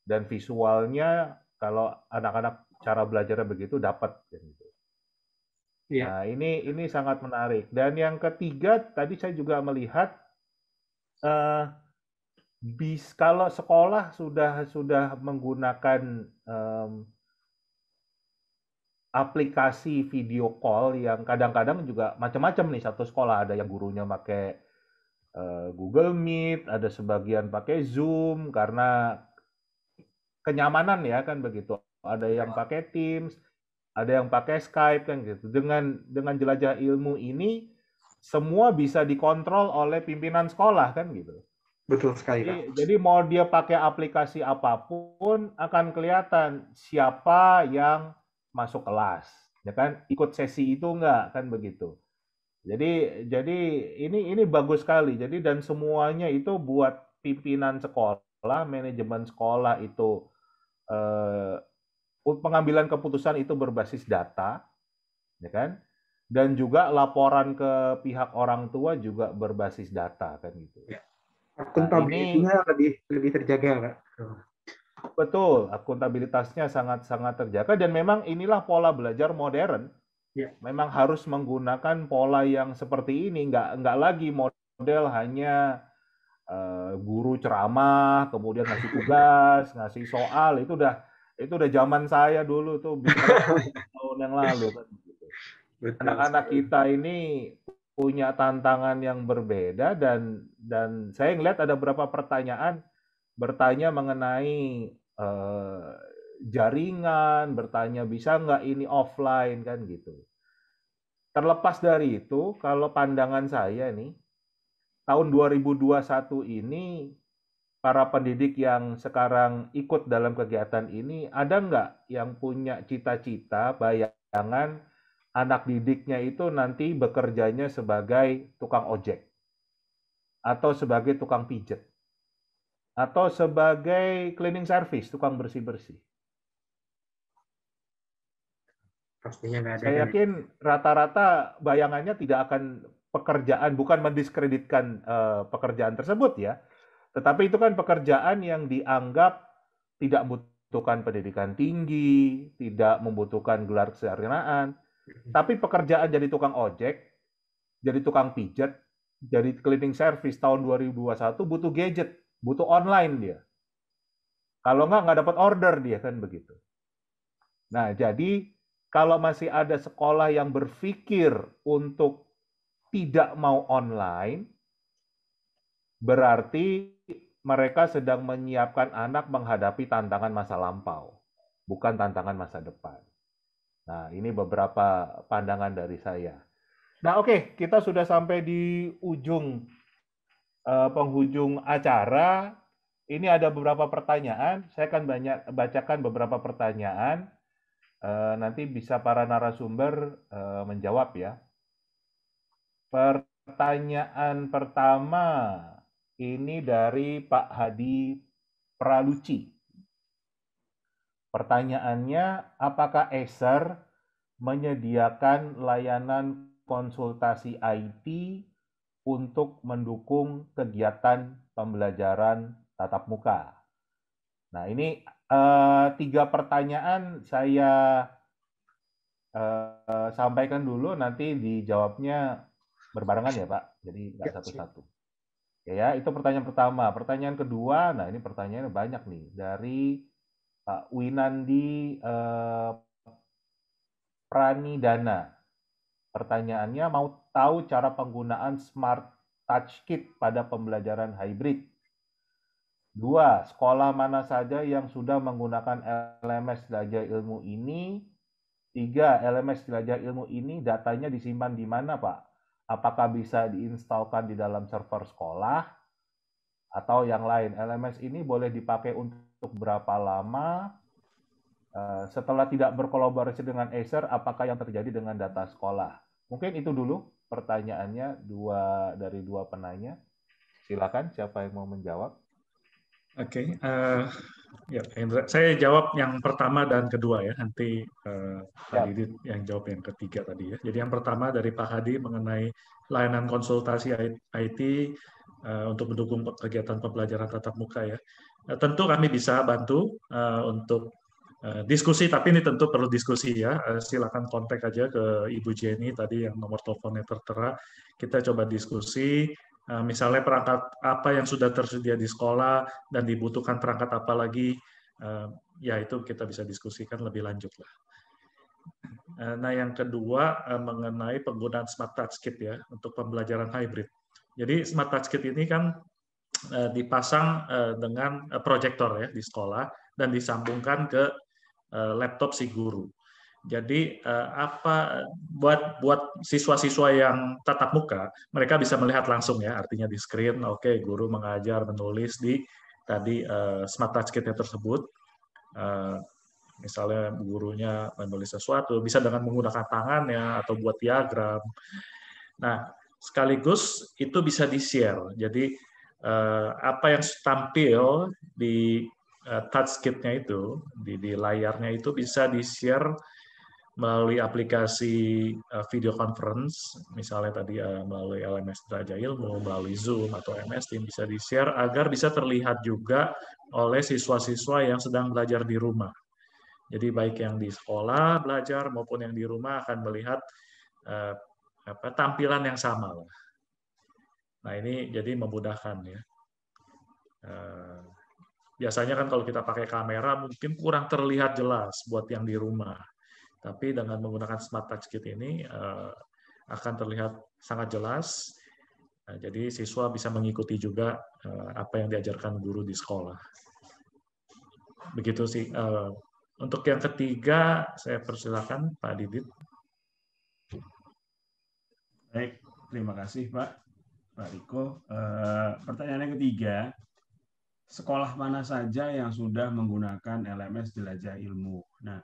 dan visualnya kalau anak-anak cara belajarnya begitu dapat gitu. Iya. Nah, ini ini sangat menarik. Dan yang ketiga, tadi saya juga melihat uh, bis kalau sekolah sudah sudah menggunakan um, aplikasi video call yang kadang-kadang juga macam-macam nih satu sekolah ada yang gurunya pakai uh, Google Meet, ada sebagian pakai Zoom karena kenyamanan ya kan begitu. Ada yang iya. pakai Teams ada yang pakai Skype kan gitu. Dengan dengan jelajah ilmu ini semua bisa dikontrol oleh pimpinan sekolah kan gitu. Betul sekali. Jadi, jadi mau dia pakai aplikasi apapun akan kelihatan siapa yang masuk kelas, ya kan? Ikut sesi itu enggak kan begitu. Jadi jadi ini ini bagus sekali. Jadi dan semuanya itu buat pimpinan sekolah, manajemen sekolah itu eh, pengambilan keputusan itu berbasis data, ya kan? Dan juga laporan ke pihak orang tua juga berbasis data kan gitu. Ya. Akuntabilitasnya nah, lebih lebih terjaga, Pak. Betul, akuntabilitasnya sangat-sangat terjaga dan memang inilah pola belajar modern. Ya. Memang harus menggunakan pola yang seperti ini, nggak nggak lagi model hanya eh, guru ceramah, kemudian ngasih tugas, ngasih soal itu udah itu udah zaman saya dulu tuh tahun yang lalu kan anak-anak kita ini punya tantangan yang berbeda dan dan saya ngeliat ada beberapa pertanyaan bertanya mengenai eh, jaringan bertanya bisa nggak ini offline kan gitu terlepas dari itu kalau pandangan saya nih tahun 2021 ini para pendidik yang sekarang ikut dalam kegiatan ini ada nggak yang punya cita-cita bayangan anak didiknya itu nanti bekerjanya sebagai tukang ojek atau sebagai tukang pijet atau sebagai cleaning service tukang bersih-bersih pastinya nggak ada. Saya yakin rata-rata bayangannya tidak akan pekerjaan bukan mendiskreditkan eh, pekerjaan tersebut ya, tetapi itu kan pekerjaan yang dianggap tidak membutuhkan pendidikan tinggi, tidak membutuhkan gelar keseharian. Mm-hmm. Tapi pekerjaan jadi tukang ojek, jadi tukang pijat, jadi cleaning service tahun 2021 butuh gadget, butuh online dia. Kalau nggak, nggak dapat order dia kan begitu. Nah, jadi kalau masih ada sekolah yang berpikir untuk tidak mau online, berarti mereka sedang menyiapkan anak menghadapi tantangan masa lampau, bukan tantangan masa depan. Nah, ini beberapa pandangan dari saya. Nah, oke, okay, kita sudah sampai di ujung uh, penghujung acara. Ini ada beberapa pertanyaan. Saya akan banyak bacakan beberapa pertanyaan. Uh, nanti bisa para narasumber uh, menjawab ya. Pertanyaan pertama ini dari Pak Hadi Praluci. Pertanyaannya, apakah Acer menyediakan layanan konsultasi IT untuk mendukung kegiatan pembelajaran tatap muka? Nah, ini uh, tiga pertanyaan saya uh, sampaikan dulu, nanti dijawabnya berbarengan ya Pak, jadi nggak iya, satu-satu. Ya, ya, itu pertanyaan pertama. Pertanyaan kedua, nah ini pertanyaannya banyak nih dari Pak Winandi eh, Dana Pertanyaannya mau tahu cara penggunaan Smart Touch Kit pada pembelajaran hybrid. Dua, sekolah mana saja yang sudah menggunakan LMS Jelajah Ilmu ini? Tiga, LMS Jelajah Ilmu ini datanya disimpan di mana, Pak? apakah bisa diinstalkan di dalam server sekolah atau yang lain. LMS ini boleh dipakai untuk berapa lama? Eh, setelah tidak berkolaborasi dengan Acer, apakah yang terjadi dengan data sekolah? Mungkin itu dulu pertanyaannya dua dari dua penanya. Silakan siapa yang mau menjawab? Oke, okay. uh, eh, ya Hendra, saya jawab yang pertama dan kedua ya. Nanti uh, Pak ya. Didit yang jawab yang ketiga tadi ya. Jadi yang pertama dari Pak Hadi mengenai layanan konsultasi IT uh, eh, untuk mendukung kegiatan pembelajaran tatap muka ya. Uh, tentu kami bisa bantu uh, untuk uh, diskusi, tapi ini tentu perlu diskusi ya. Uh, silakan kontak aja ke Ibu Jenny tadi yang nomor teleponnya tertera. Kita coba diskusi Eh, misalnya perangkat apa yang sudah tersedia di sekolah dan dibutuhkan perangkat apa lagi, eh, ya itu kita bisa diskusikan lebih lanjut lah. Eh, nah yang kedua mengenai penggunaan smart touch kit ya untuk pembelajaran hybrid. Jadi smart touch kit ini kan dipasang dengan proyektor ya di sekolah dan disambungkan ke laptop si guru. Jadi eh, apa buat buat siswa-siswa yang tatap muka, mereka bisa melihat langsung ya, artinya di screen, oke okay, guru mengajar menulis di tadi uh, smart touch kitnya tersebut. Eh, misalnya gurunya menulis sesuatu, bisa dengan menggunakan tangan ya atau buat diagram. Nah, sekaligus itu bisa di-share. Jadi apa yang tampil di touch kitnya itu, di, di layarnya itu bisa di-share melalui aplikasi eh, video conference, misalnya tadi eh, melalui LMS Drajail, Ilmu, melalui Zoom atau MS Team bisa di-share agar bisa terlihat juga oleh siswa-siswa yang sedang belajar di rumah. Jadi baik yang di sekolah belajar maupun yang di rumah akan melihat eh, apa, tampilan yang sama Nah ini jadi memudahkan ya. biasanya kan kalau kita pakai kamera mungkin kurang terlihat jelas buat yang di rumah. Tapi dengan menggunakan smart touch kit ini eh, akan terlihat sangat jelas. Eh, jadi siswa bisa mengikuti juga eh, apa yang diajarkan guru di sekolah. Begitu sih. untuk yang ketiga, saya persilakan Pak Didit. Baik, terima kasih Pak Pak Riko. Uh, pertanyaan yang ketiga, sekolah mana saja yang sudah menggunakan LMS Jelajah Ilmu? Nah,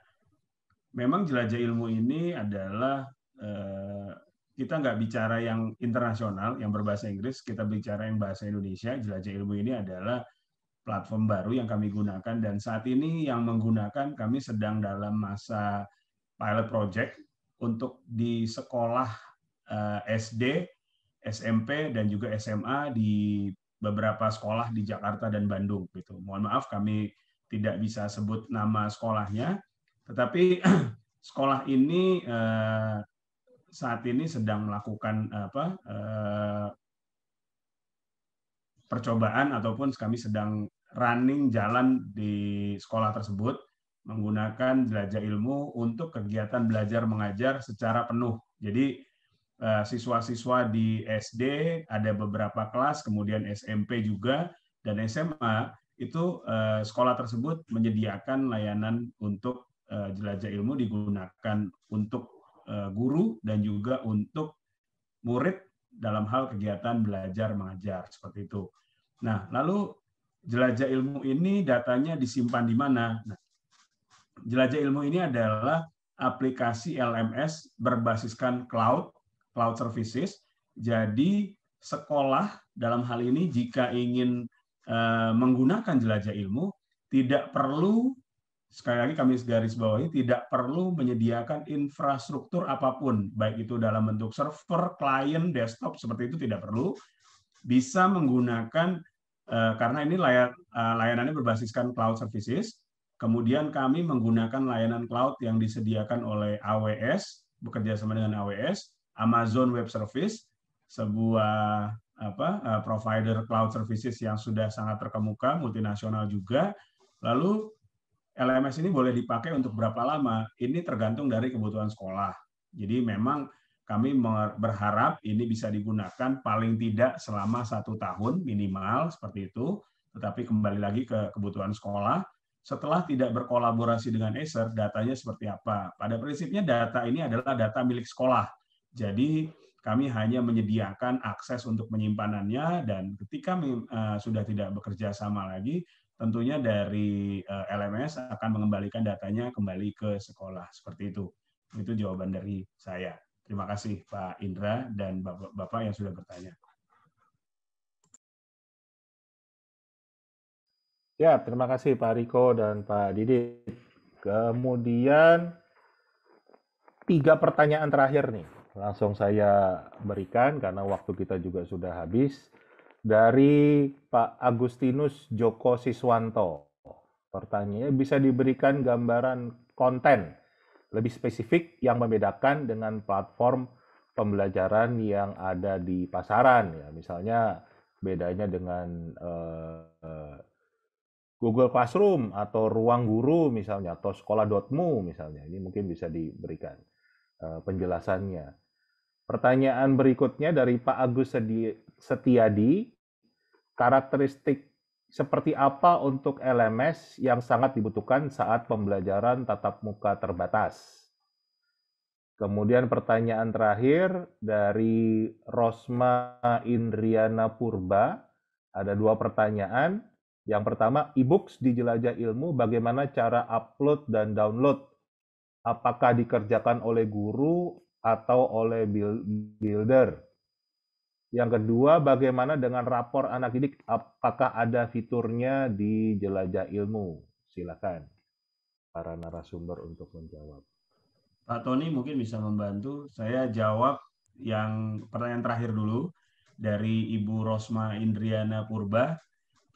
memang jelajah ilmu ini adalah eh, kita nggak bicara yang internasional yang berbahasa Inggris, kita bicara yang bahasa Indonesia. Jelajah ilmu ini adalah platform baru yang kami gunakan dan saat ini yang menggunakan kami sedang dalam masa pilot project untuk di sekolah eh, SD, SMP dan juga SMA di beberapa sekolah di Jakarta dan Bandung gitu. Mohon maaf kami tidak bisa sebut nama sekolahnya, tetapi sekolah ini eh, saat ini sedang melakukan eh, apa eh, percobaan ataupun kami sedang running jalan di sekolah tersebut menggunakan belajar ilmu untuk kegiatan belajar mengajar secara penuh. Jadi siswa-siswa di SD ada beberapa kelas, kemudian SMP juga dan SMA itu sekolah tersebut menyediakan layanan untuk Eh, jelajah ilmu digunakan untuk eh, guru dan juga untuk murid dalam hal kegiatan belajar mengajar seperti itu. Nah, lalu jelajah ilmu ini datanya disimpan di mana? Nah, jelajah ilmu ini adalah aplikasi LMS berbasiskan cloud, cloud services. Jadi sekolah dalam hal ini jika ingin eh, menggunakan jelajah ilmu tidak perlu sekali lagi kami garis bawahi tidak perlu menyediakan infrastruktur apapun, baik itu dalam bentuk server, klien, desktop seperti itu tidak perlu. Bisa menggunakan eh, karena ini layar, eh, layanannya berbasiskan cloud services. Kemudian kami menggunakan layanan cloud yang disediakan oleh AWS, bekerja sama dengan AWS, Amazon Web Service, sebuah apa eh, provider cloud services yang sudah sangat terkemuka, multinasional juga. Lalu LMS ini boleh dipakai untuk berapa lama? Ini tergantung dari kebutuhan sekolah. Jadi memang kami berharap ini bisa digunakan paling tidak selama satu tahun minimal seperti itu. Tetapi kembali lagi ke kebutuhan sekolah. Setelah tidak berkolaborasi dengan Acer, datanya seperti apa? Pada prinsipnya data ini adalah data milik sekolah. Jadi kami hanya menyediakan akses untuk penyimpanannya dan ketika eh, sudah tidak bekerja sama lagi, tentunya dari eh, LMS akan mengembalikan datanya kembali ke sekolah. Seperti itu. Itu jawaban dari saya. Terima kasih Pak Indra dan Bapak-Bapak yang sudah bertanya. Ya, terima kasih Pak Riko dan Pak Didit. Kemudian tiga pertanyaan terakhir nih, langsung saya berikan karena waktu kita juga sudah habis dari Pak Agustinus Joko Siswanto. Pertanyaannya bisa diberikan gambaran konten lebih spesifik yang membedakan dengan platform pembelajaran yang ada di pasaran ya. Misalnya bedanya dengan uh, Google Classroom atau Ruang Guru misalnya atau sekolah.mu misalnya. Ini mungkin bisa diberikan uh, penjelasannya. Pertanyaan berikutnya dari Pak Agus Sedi Setiadi, karakteristik seperti apa untuk LMS yang sangat dibutuhkan saat pembelajaran tatap muka terbatas? Kemudian pertanyaan terakhir dari Rosma Indriana Purba, ada dua pertanyaan. Yang pertama, e-books di Ilmu, bagaimana cara upload dan download? Apakah dikerjakan oleh guru atau oleh builder? Yang kedua, bagaimana dengan rapor anak didik? Apakah ada fiturnya di jelajah ilmu? Silakan para narasumber untuk menjawab. Pak Tony mungkin bisa membantu. Saya jawab yang pertanyaan terakhir dulu dari Ibu Rosma Indriana Purba.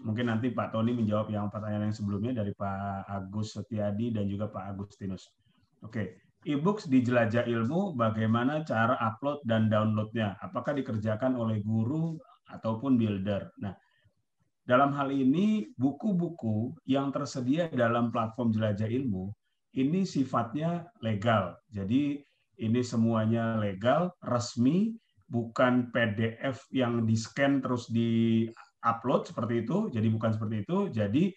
Mungkin nanti Pak Tony menjawab yang pertanyaan yang sebelumnya dari Pak Agus Setiadi dan juga Pak Agustinus. Oke, e-books di Jelajah Ilmu, bagaimana cara upload dan downloadnya? Apakah dikerjakan oleh guru ataupun builder? Nah, dalam hal ini buku-buku yang tersedia dalam platform Jelajah Ilmu ini sifatnya legal. Jadi ini semuanya legal, resmi, bukan PDF yang di-scan terus di-upload seperti itu. Jadi bukan seperti itu. Jadi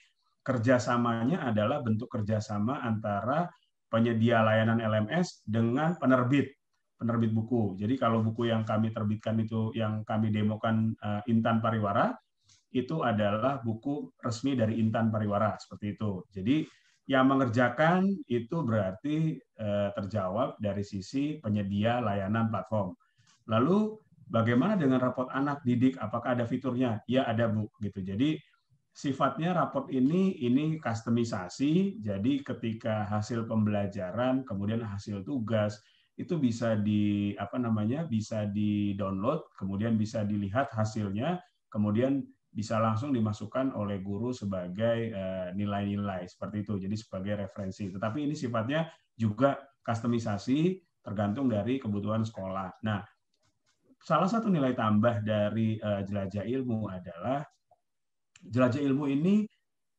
kerjasamanya adalah bentuk kerjasama antara penyedia layanan LMS dengan penerbit penerbit buku. Jadi kalau buku yang kami terbitkan itu yang kami demokan uh, Intan Pariwara itu adalah buku resmi dari Intan Pariwara seperti itu. Jadi yang mengerjakan itu berarti eh, terjawab dari sisi penyedia layanan platform. Lalu bagaimana dengan rapot anak didik? Apakah ada fiturnya? Ya ada bu, gitu. Jadi sifatnya rapot ini ini kustomisasi Jadi ketika hasil pembelajaran, kemudian hasil tugas itu bisa di apa namanya bisa di download, kemudian bisa dilihat hasilnya, kemudian bisa langsung dimasukkan oleh guru sebagai eh, nilai-nilai seperti itu. Jadi sebagai referensi. Tetapi ini sifatnya juga kustomisasi tergantung dari kebutuhan sekolah. Nah, salah satu nilai tambah dari eh, jelajah ilmu adalah jelajah ilmu ini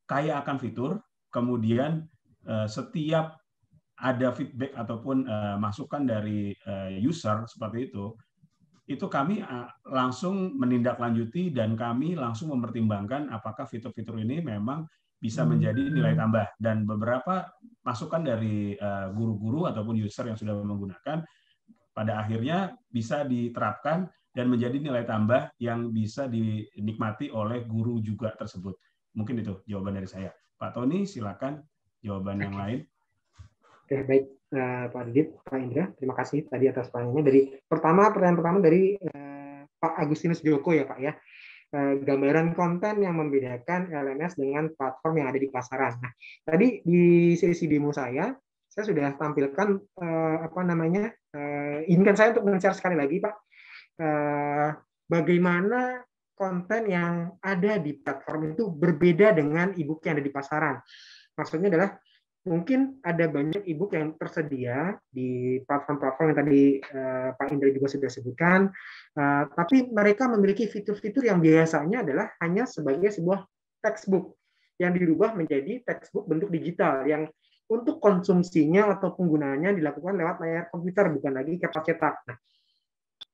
kaya akan fitur, kemudian eh, setiap ada feedback ataupun eh, masukan dari eh, user seperti itu, itu kami langsung menindaklanjuti dan kami langsung mempertimbangkan apakah fitur-fitur ini memang bisa hmm. menjadi nilai tambah dan beberapa masukan dari guru-guru ataupun user yang sudah menggunakan pada akhirnya bisa diterapkan dan menjadi nilai tambah yang bisa dinikmati oleh guru juga tersebut. Mungkin itu jawaban dari saya. Pak Tony, silakan jawaban yang lain. Oke, baik uh, Pak Didit, Pak Indra, terima kasih tadi atas pertanyaannya. Dari pertama pertanyaan pertama dari uh, Pak Agustinus Joko ya Pak ya. Uh, gambaran konten yang membedakan LMS dengan platform yang ada di pasaran. Nah, tadi di sesi demo saya, saya sudah tampilkan uh, apa namanya uh, inginkan saya untuk men sekali lagi Pak Eh, bagaimana konten yang ada di platform itu berbeda dengan e-book yang ada di pasaran. Maksudnya adalah mungkin ada banyak e yang tersedia di platform-platform yang tadi eh, Pak Indra juga sudah sebutkan, eh, tapi mereka memiliki fitur-fitur yang biasanya adalah hanya sebagai sebuah textbook yang dirubah menjadi textbook bentuk digital yang untuk konsumsinya atau penggunaannya dilakukan lewat layar komputer bukan lagi kertas cetak. Nah,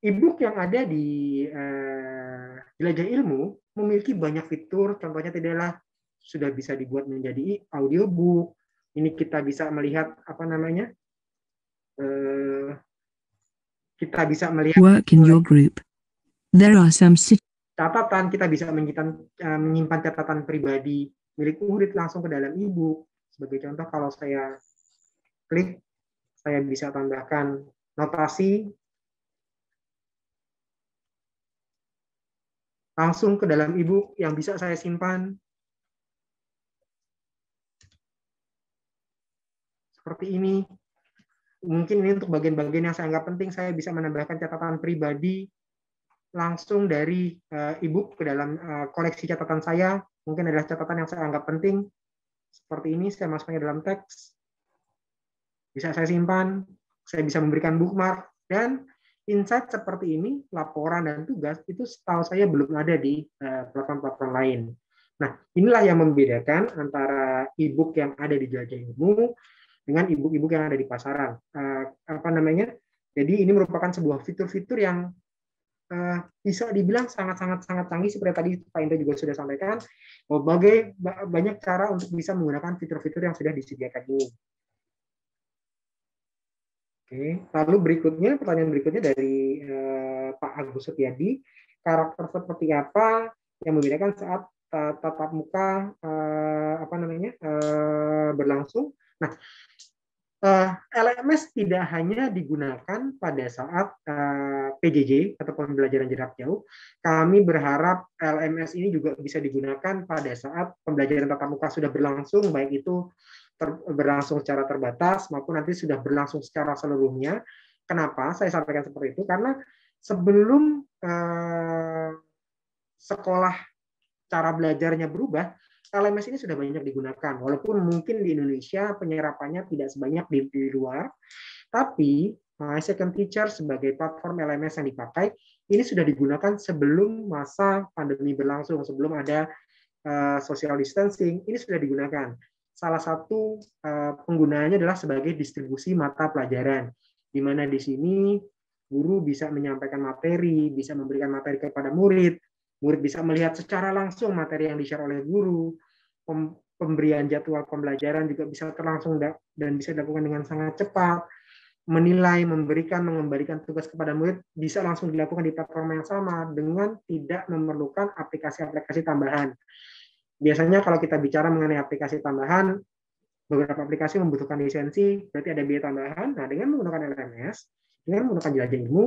e-book yang ada di uh, Jelajah Ilmu memiliki banyak fitur, contohnya tidaklah sudah bisa dibuat menjadi audiobook. Ini kita bisa melihat apa namanya? Uh, kita bisa melihat work in your group. There are some catatan, kita bisa menyimpan, uh, menyimpan catatan pribadi milik murid langsung ke dalam e-book. Sebagai contoh kalau saya klik saya bisa tambahkan notasi langsung ke dalam e-book yang bisa saya simpan. Seperti ini. Mungkin ini untuk bagian-bagian yang saya anggap penting, saya bisa menambahkan catatan pribadi langsung dari e-book eh, ke dalam eh, koleksi catatan saya. Mungkin adalah catatan yang saya anggap penting. Seperti ini, saya masuknya dalam teks. Bisa saya simpan, saya bisa memberikan bookmark, dan insight seperti ini, laporan dan tugas itu setahu saya belum ada di eh, platform-platform lain. Nah, inilah yang membedakan antara e-book yang ada di Jajah Ilmu dengan e book e yang ada di pasaran. Eh, apa namanya? Jadi ini merupakan sebuah fitur-fitur yang eh, bisa dibilang sangat-sangat sangat canggih seperti tadi Pak Indra juga sudah sampaikan berbagai banyak cara untuk bisa menggunakan fitur-fitur yang sudah disediakan ini Oke. Lalu berikutnya pertanyaan berikutnya dari eh, Pak Agus Setiadi, karakter seperti apa yang membedakan saat eh, tatap muka uh, apa namanya uh, berlangsung? Nah, uh, LMS tidak hanya digunakan pada saat uh, PJJ atau pembelajaran jarak jauh. Kami berharap LMS ini juga bisa digunakan pada saat pembelajaran tatap muka sudah berlangsung, baik itu ter, berlangsung secara terbatas maupun nanti sudah berlangsung secara seluruhnya. Kenapa saya sampaikan seperti itu? Karena sebelum eh, sekolah cara belajarnya berubah, LMS ini sudah banyak digunakan. Walaupun mungkin di Indonesia penyerapannya tidak sebanyak di, di luar, tapi My eh, Second Teacher sebagai platform LMS yang dipakai ini sudah digunakan sebelum masa pandemi berlangsung, sebelum ada uh, social distancing, ini sudah digunakan salah satu eh, penggunaannya adalah sebagai distribusi mata pelajaran, di mana di sini guru bisa menyampaikan materi, bisa memberikan materi kepada murid, murid bisa melihat secara langsung materi yang di-share oleh guru, pemberian jadwal pembelajaran juga bisa terlangsung dan bisa dilakukan dengan sangat cepat, menilai, memberikan, mengembalikan tugas kepada murid bisa langsung dilakukan di platform yang sama dengan tidak memerlukan aplikasi-aplikasi tambahan biasanya kalau kita bicara mengenai aplikasi tambahan, beberapa aplikasi membutuhkan lisensi, berarti ada biaya tambahan. Nah, dengan menggunakan LMS, dengan menggunakan jelajah ilmu,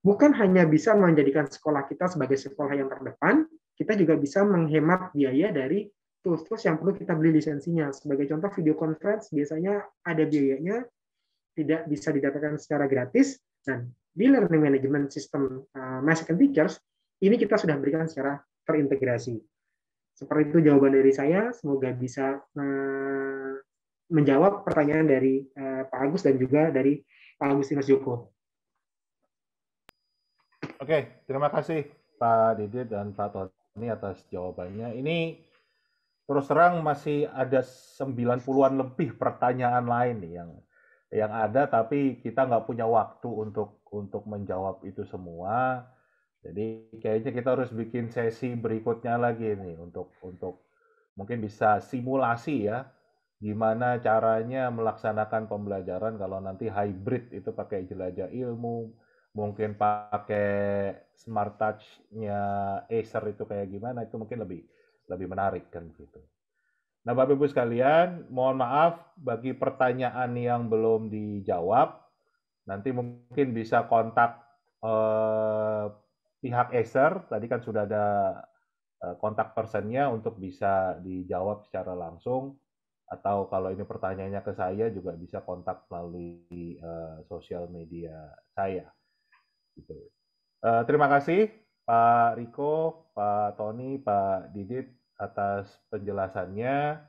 bukan hanya bisa menjadikan sekolah kita sebagai sekolah yang terdepan, kita juga bisa menghemat biaya dari tools-tools yang perlu kita beli lisensinya. Sebagai contoh, video conference biasanya ada biayanya, tidak bisa didapatkan secara gratis, dan di learning management system uh, eh, Mexican Teachers, ini kita sudah berikan secara terintegrasi. Seperti itu jawaban dari saya. Semoga bisa eh, menjawab pertanyaan dari eh, Pak Agus dan juga dari Pak Agustinus Joko. Oke, terima kasih Pak Didi dan Pak Tony atas jawabannya. Ini terus terang masih ada 90-an lebih pertanyaan lain nih yang yang ada tapi kita nggak punya waktu untuk untuk menjawab itu semua jadi kayaknya kita harus bikin sesi berikutnya lagi nih untuk untuk mungkin bisa simulasi ya gimana caranya melaksanakan pembelajaran kalau nanti hybrid itu pakai jelajah ilmu, mungkin pakai smart touchnya Acer itu kayak gimana itu mungkin lebih lebih menarik kan gitu. Nah, Bapak Ibu sekalian, mohon maaf bagi pertanyaan yang belum dijawab. Nanti mungkin bisa kontak eh, pihak Acer tadi kan sudah ada eh, kontak personnya untuk bisa dijawab secara langsung atau kalau ini pertanyaannya ke saya juga bisa kontak melalui eh, sosial media saya gitu eh, terima kasih Pak Riko Pak Tony Pak Didit atas penjelasannya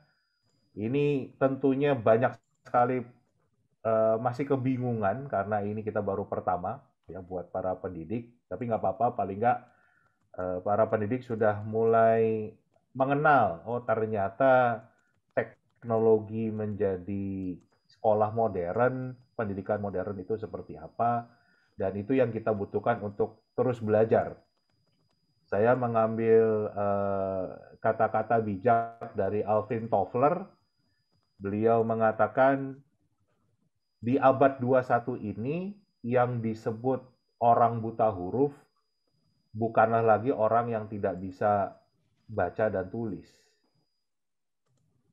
ini tentunya banyak sekali masih kebingungan karena ini kita baru pertama ya buat para pendidik tapi nggak apa-apa, paling nggak eh, para pendidik sudah mulai mengenal, oh ternyata teknologi menjadi sekolah modern, pendidikan modern itu seperti apa, dan itu yang kita butuhkan untuk terus belajar. Saya mengambil eh, kata-kata bijak dari Alvin Toffler. Beliau mengatakan di abad 21 ini yang disebut orang buta huruf bukanlah lagi orang yang tidak bisa baca dan tulis.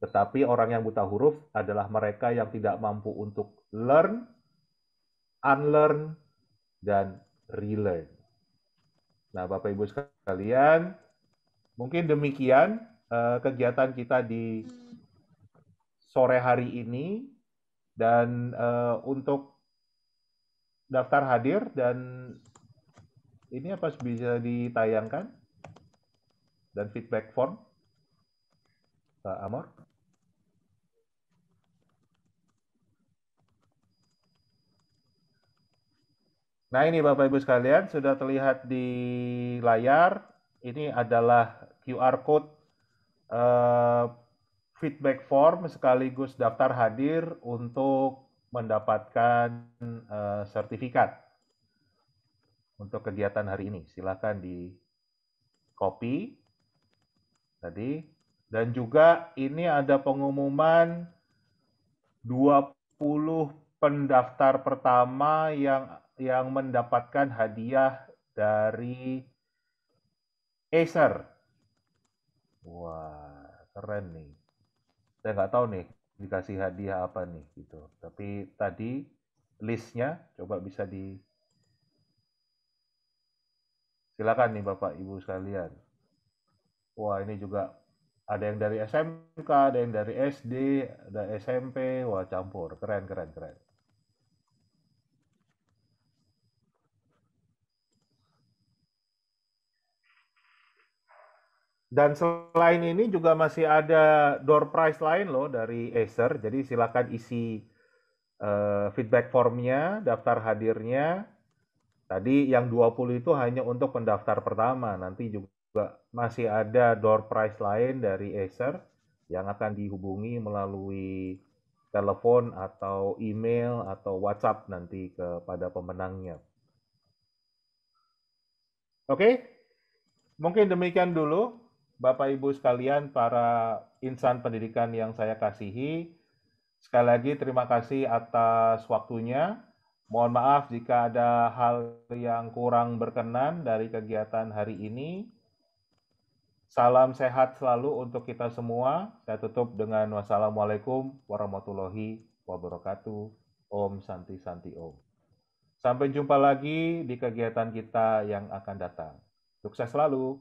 Tetapi orang yang buta huruf adalah mereka yang tidak mampu untuk learn, unlearn, dan relearn. Nah, Bapak Ibu sekalian, mungkin demikian eh, kegiatan kita di sore hari ini dan eh, untuk daftar hadir dan ini apa bisa ditayangkan dan feedback form Pak Amor Nah ini Bapak Ibu sekalian sudah terlihat di layar ini adalah QR code eh, feedback form sekaligus daftar hadir untuk mendapatkan uh, sertifikat untuk kegiatan hari ini. Silakan di copy tadi dan juga ini ada pengumuman 20 pendaftar pertama yang yang mendapatkan hadiah dari Acer. Wah, keren nih. Saya nggak tahu nih dikasih hadiah apa nih gitu. Tapi tadi listnya coba bisa di silakan nih Bapak Ibu sekalian. Wah ini juga ada yang dari SMK, ada yang dari SD, ada SMP, wah campur, keren keren keren. Dan selain ini juga masih ada door prize lain loh dari Acer. Jadi silakan isi uh, feedback formnya, daftar hadirnya. Tadi yang 20 itu hanya untuk pendaftar pertama. Nanti juga masih ada door prize lain dari Acer yang akan dihubungi melalui telepon atau email atau WhatsApp nanti kepada pemenangnya. Oke, okay? mungkin demikian dulu Bapak Ibu sekalian, para insan pendidikan yang saya kasihi, sekali lagi terima kasih atas waktunya. Mohon maaf jika ada hal yang kurang berkenan dari kegiatan hari ini. Salam sehat selalu untuk kita semua. Saya tutup dengan wassalamualaikum warahmatullahi wabarakatuh. Om Santi Santi Om. Sampai jumpa lagi di kegiatan kita yang akan datang. Sukses selalu.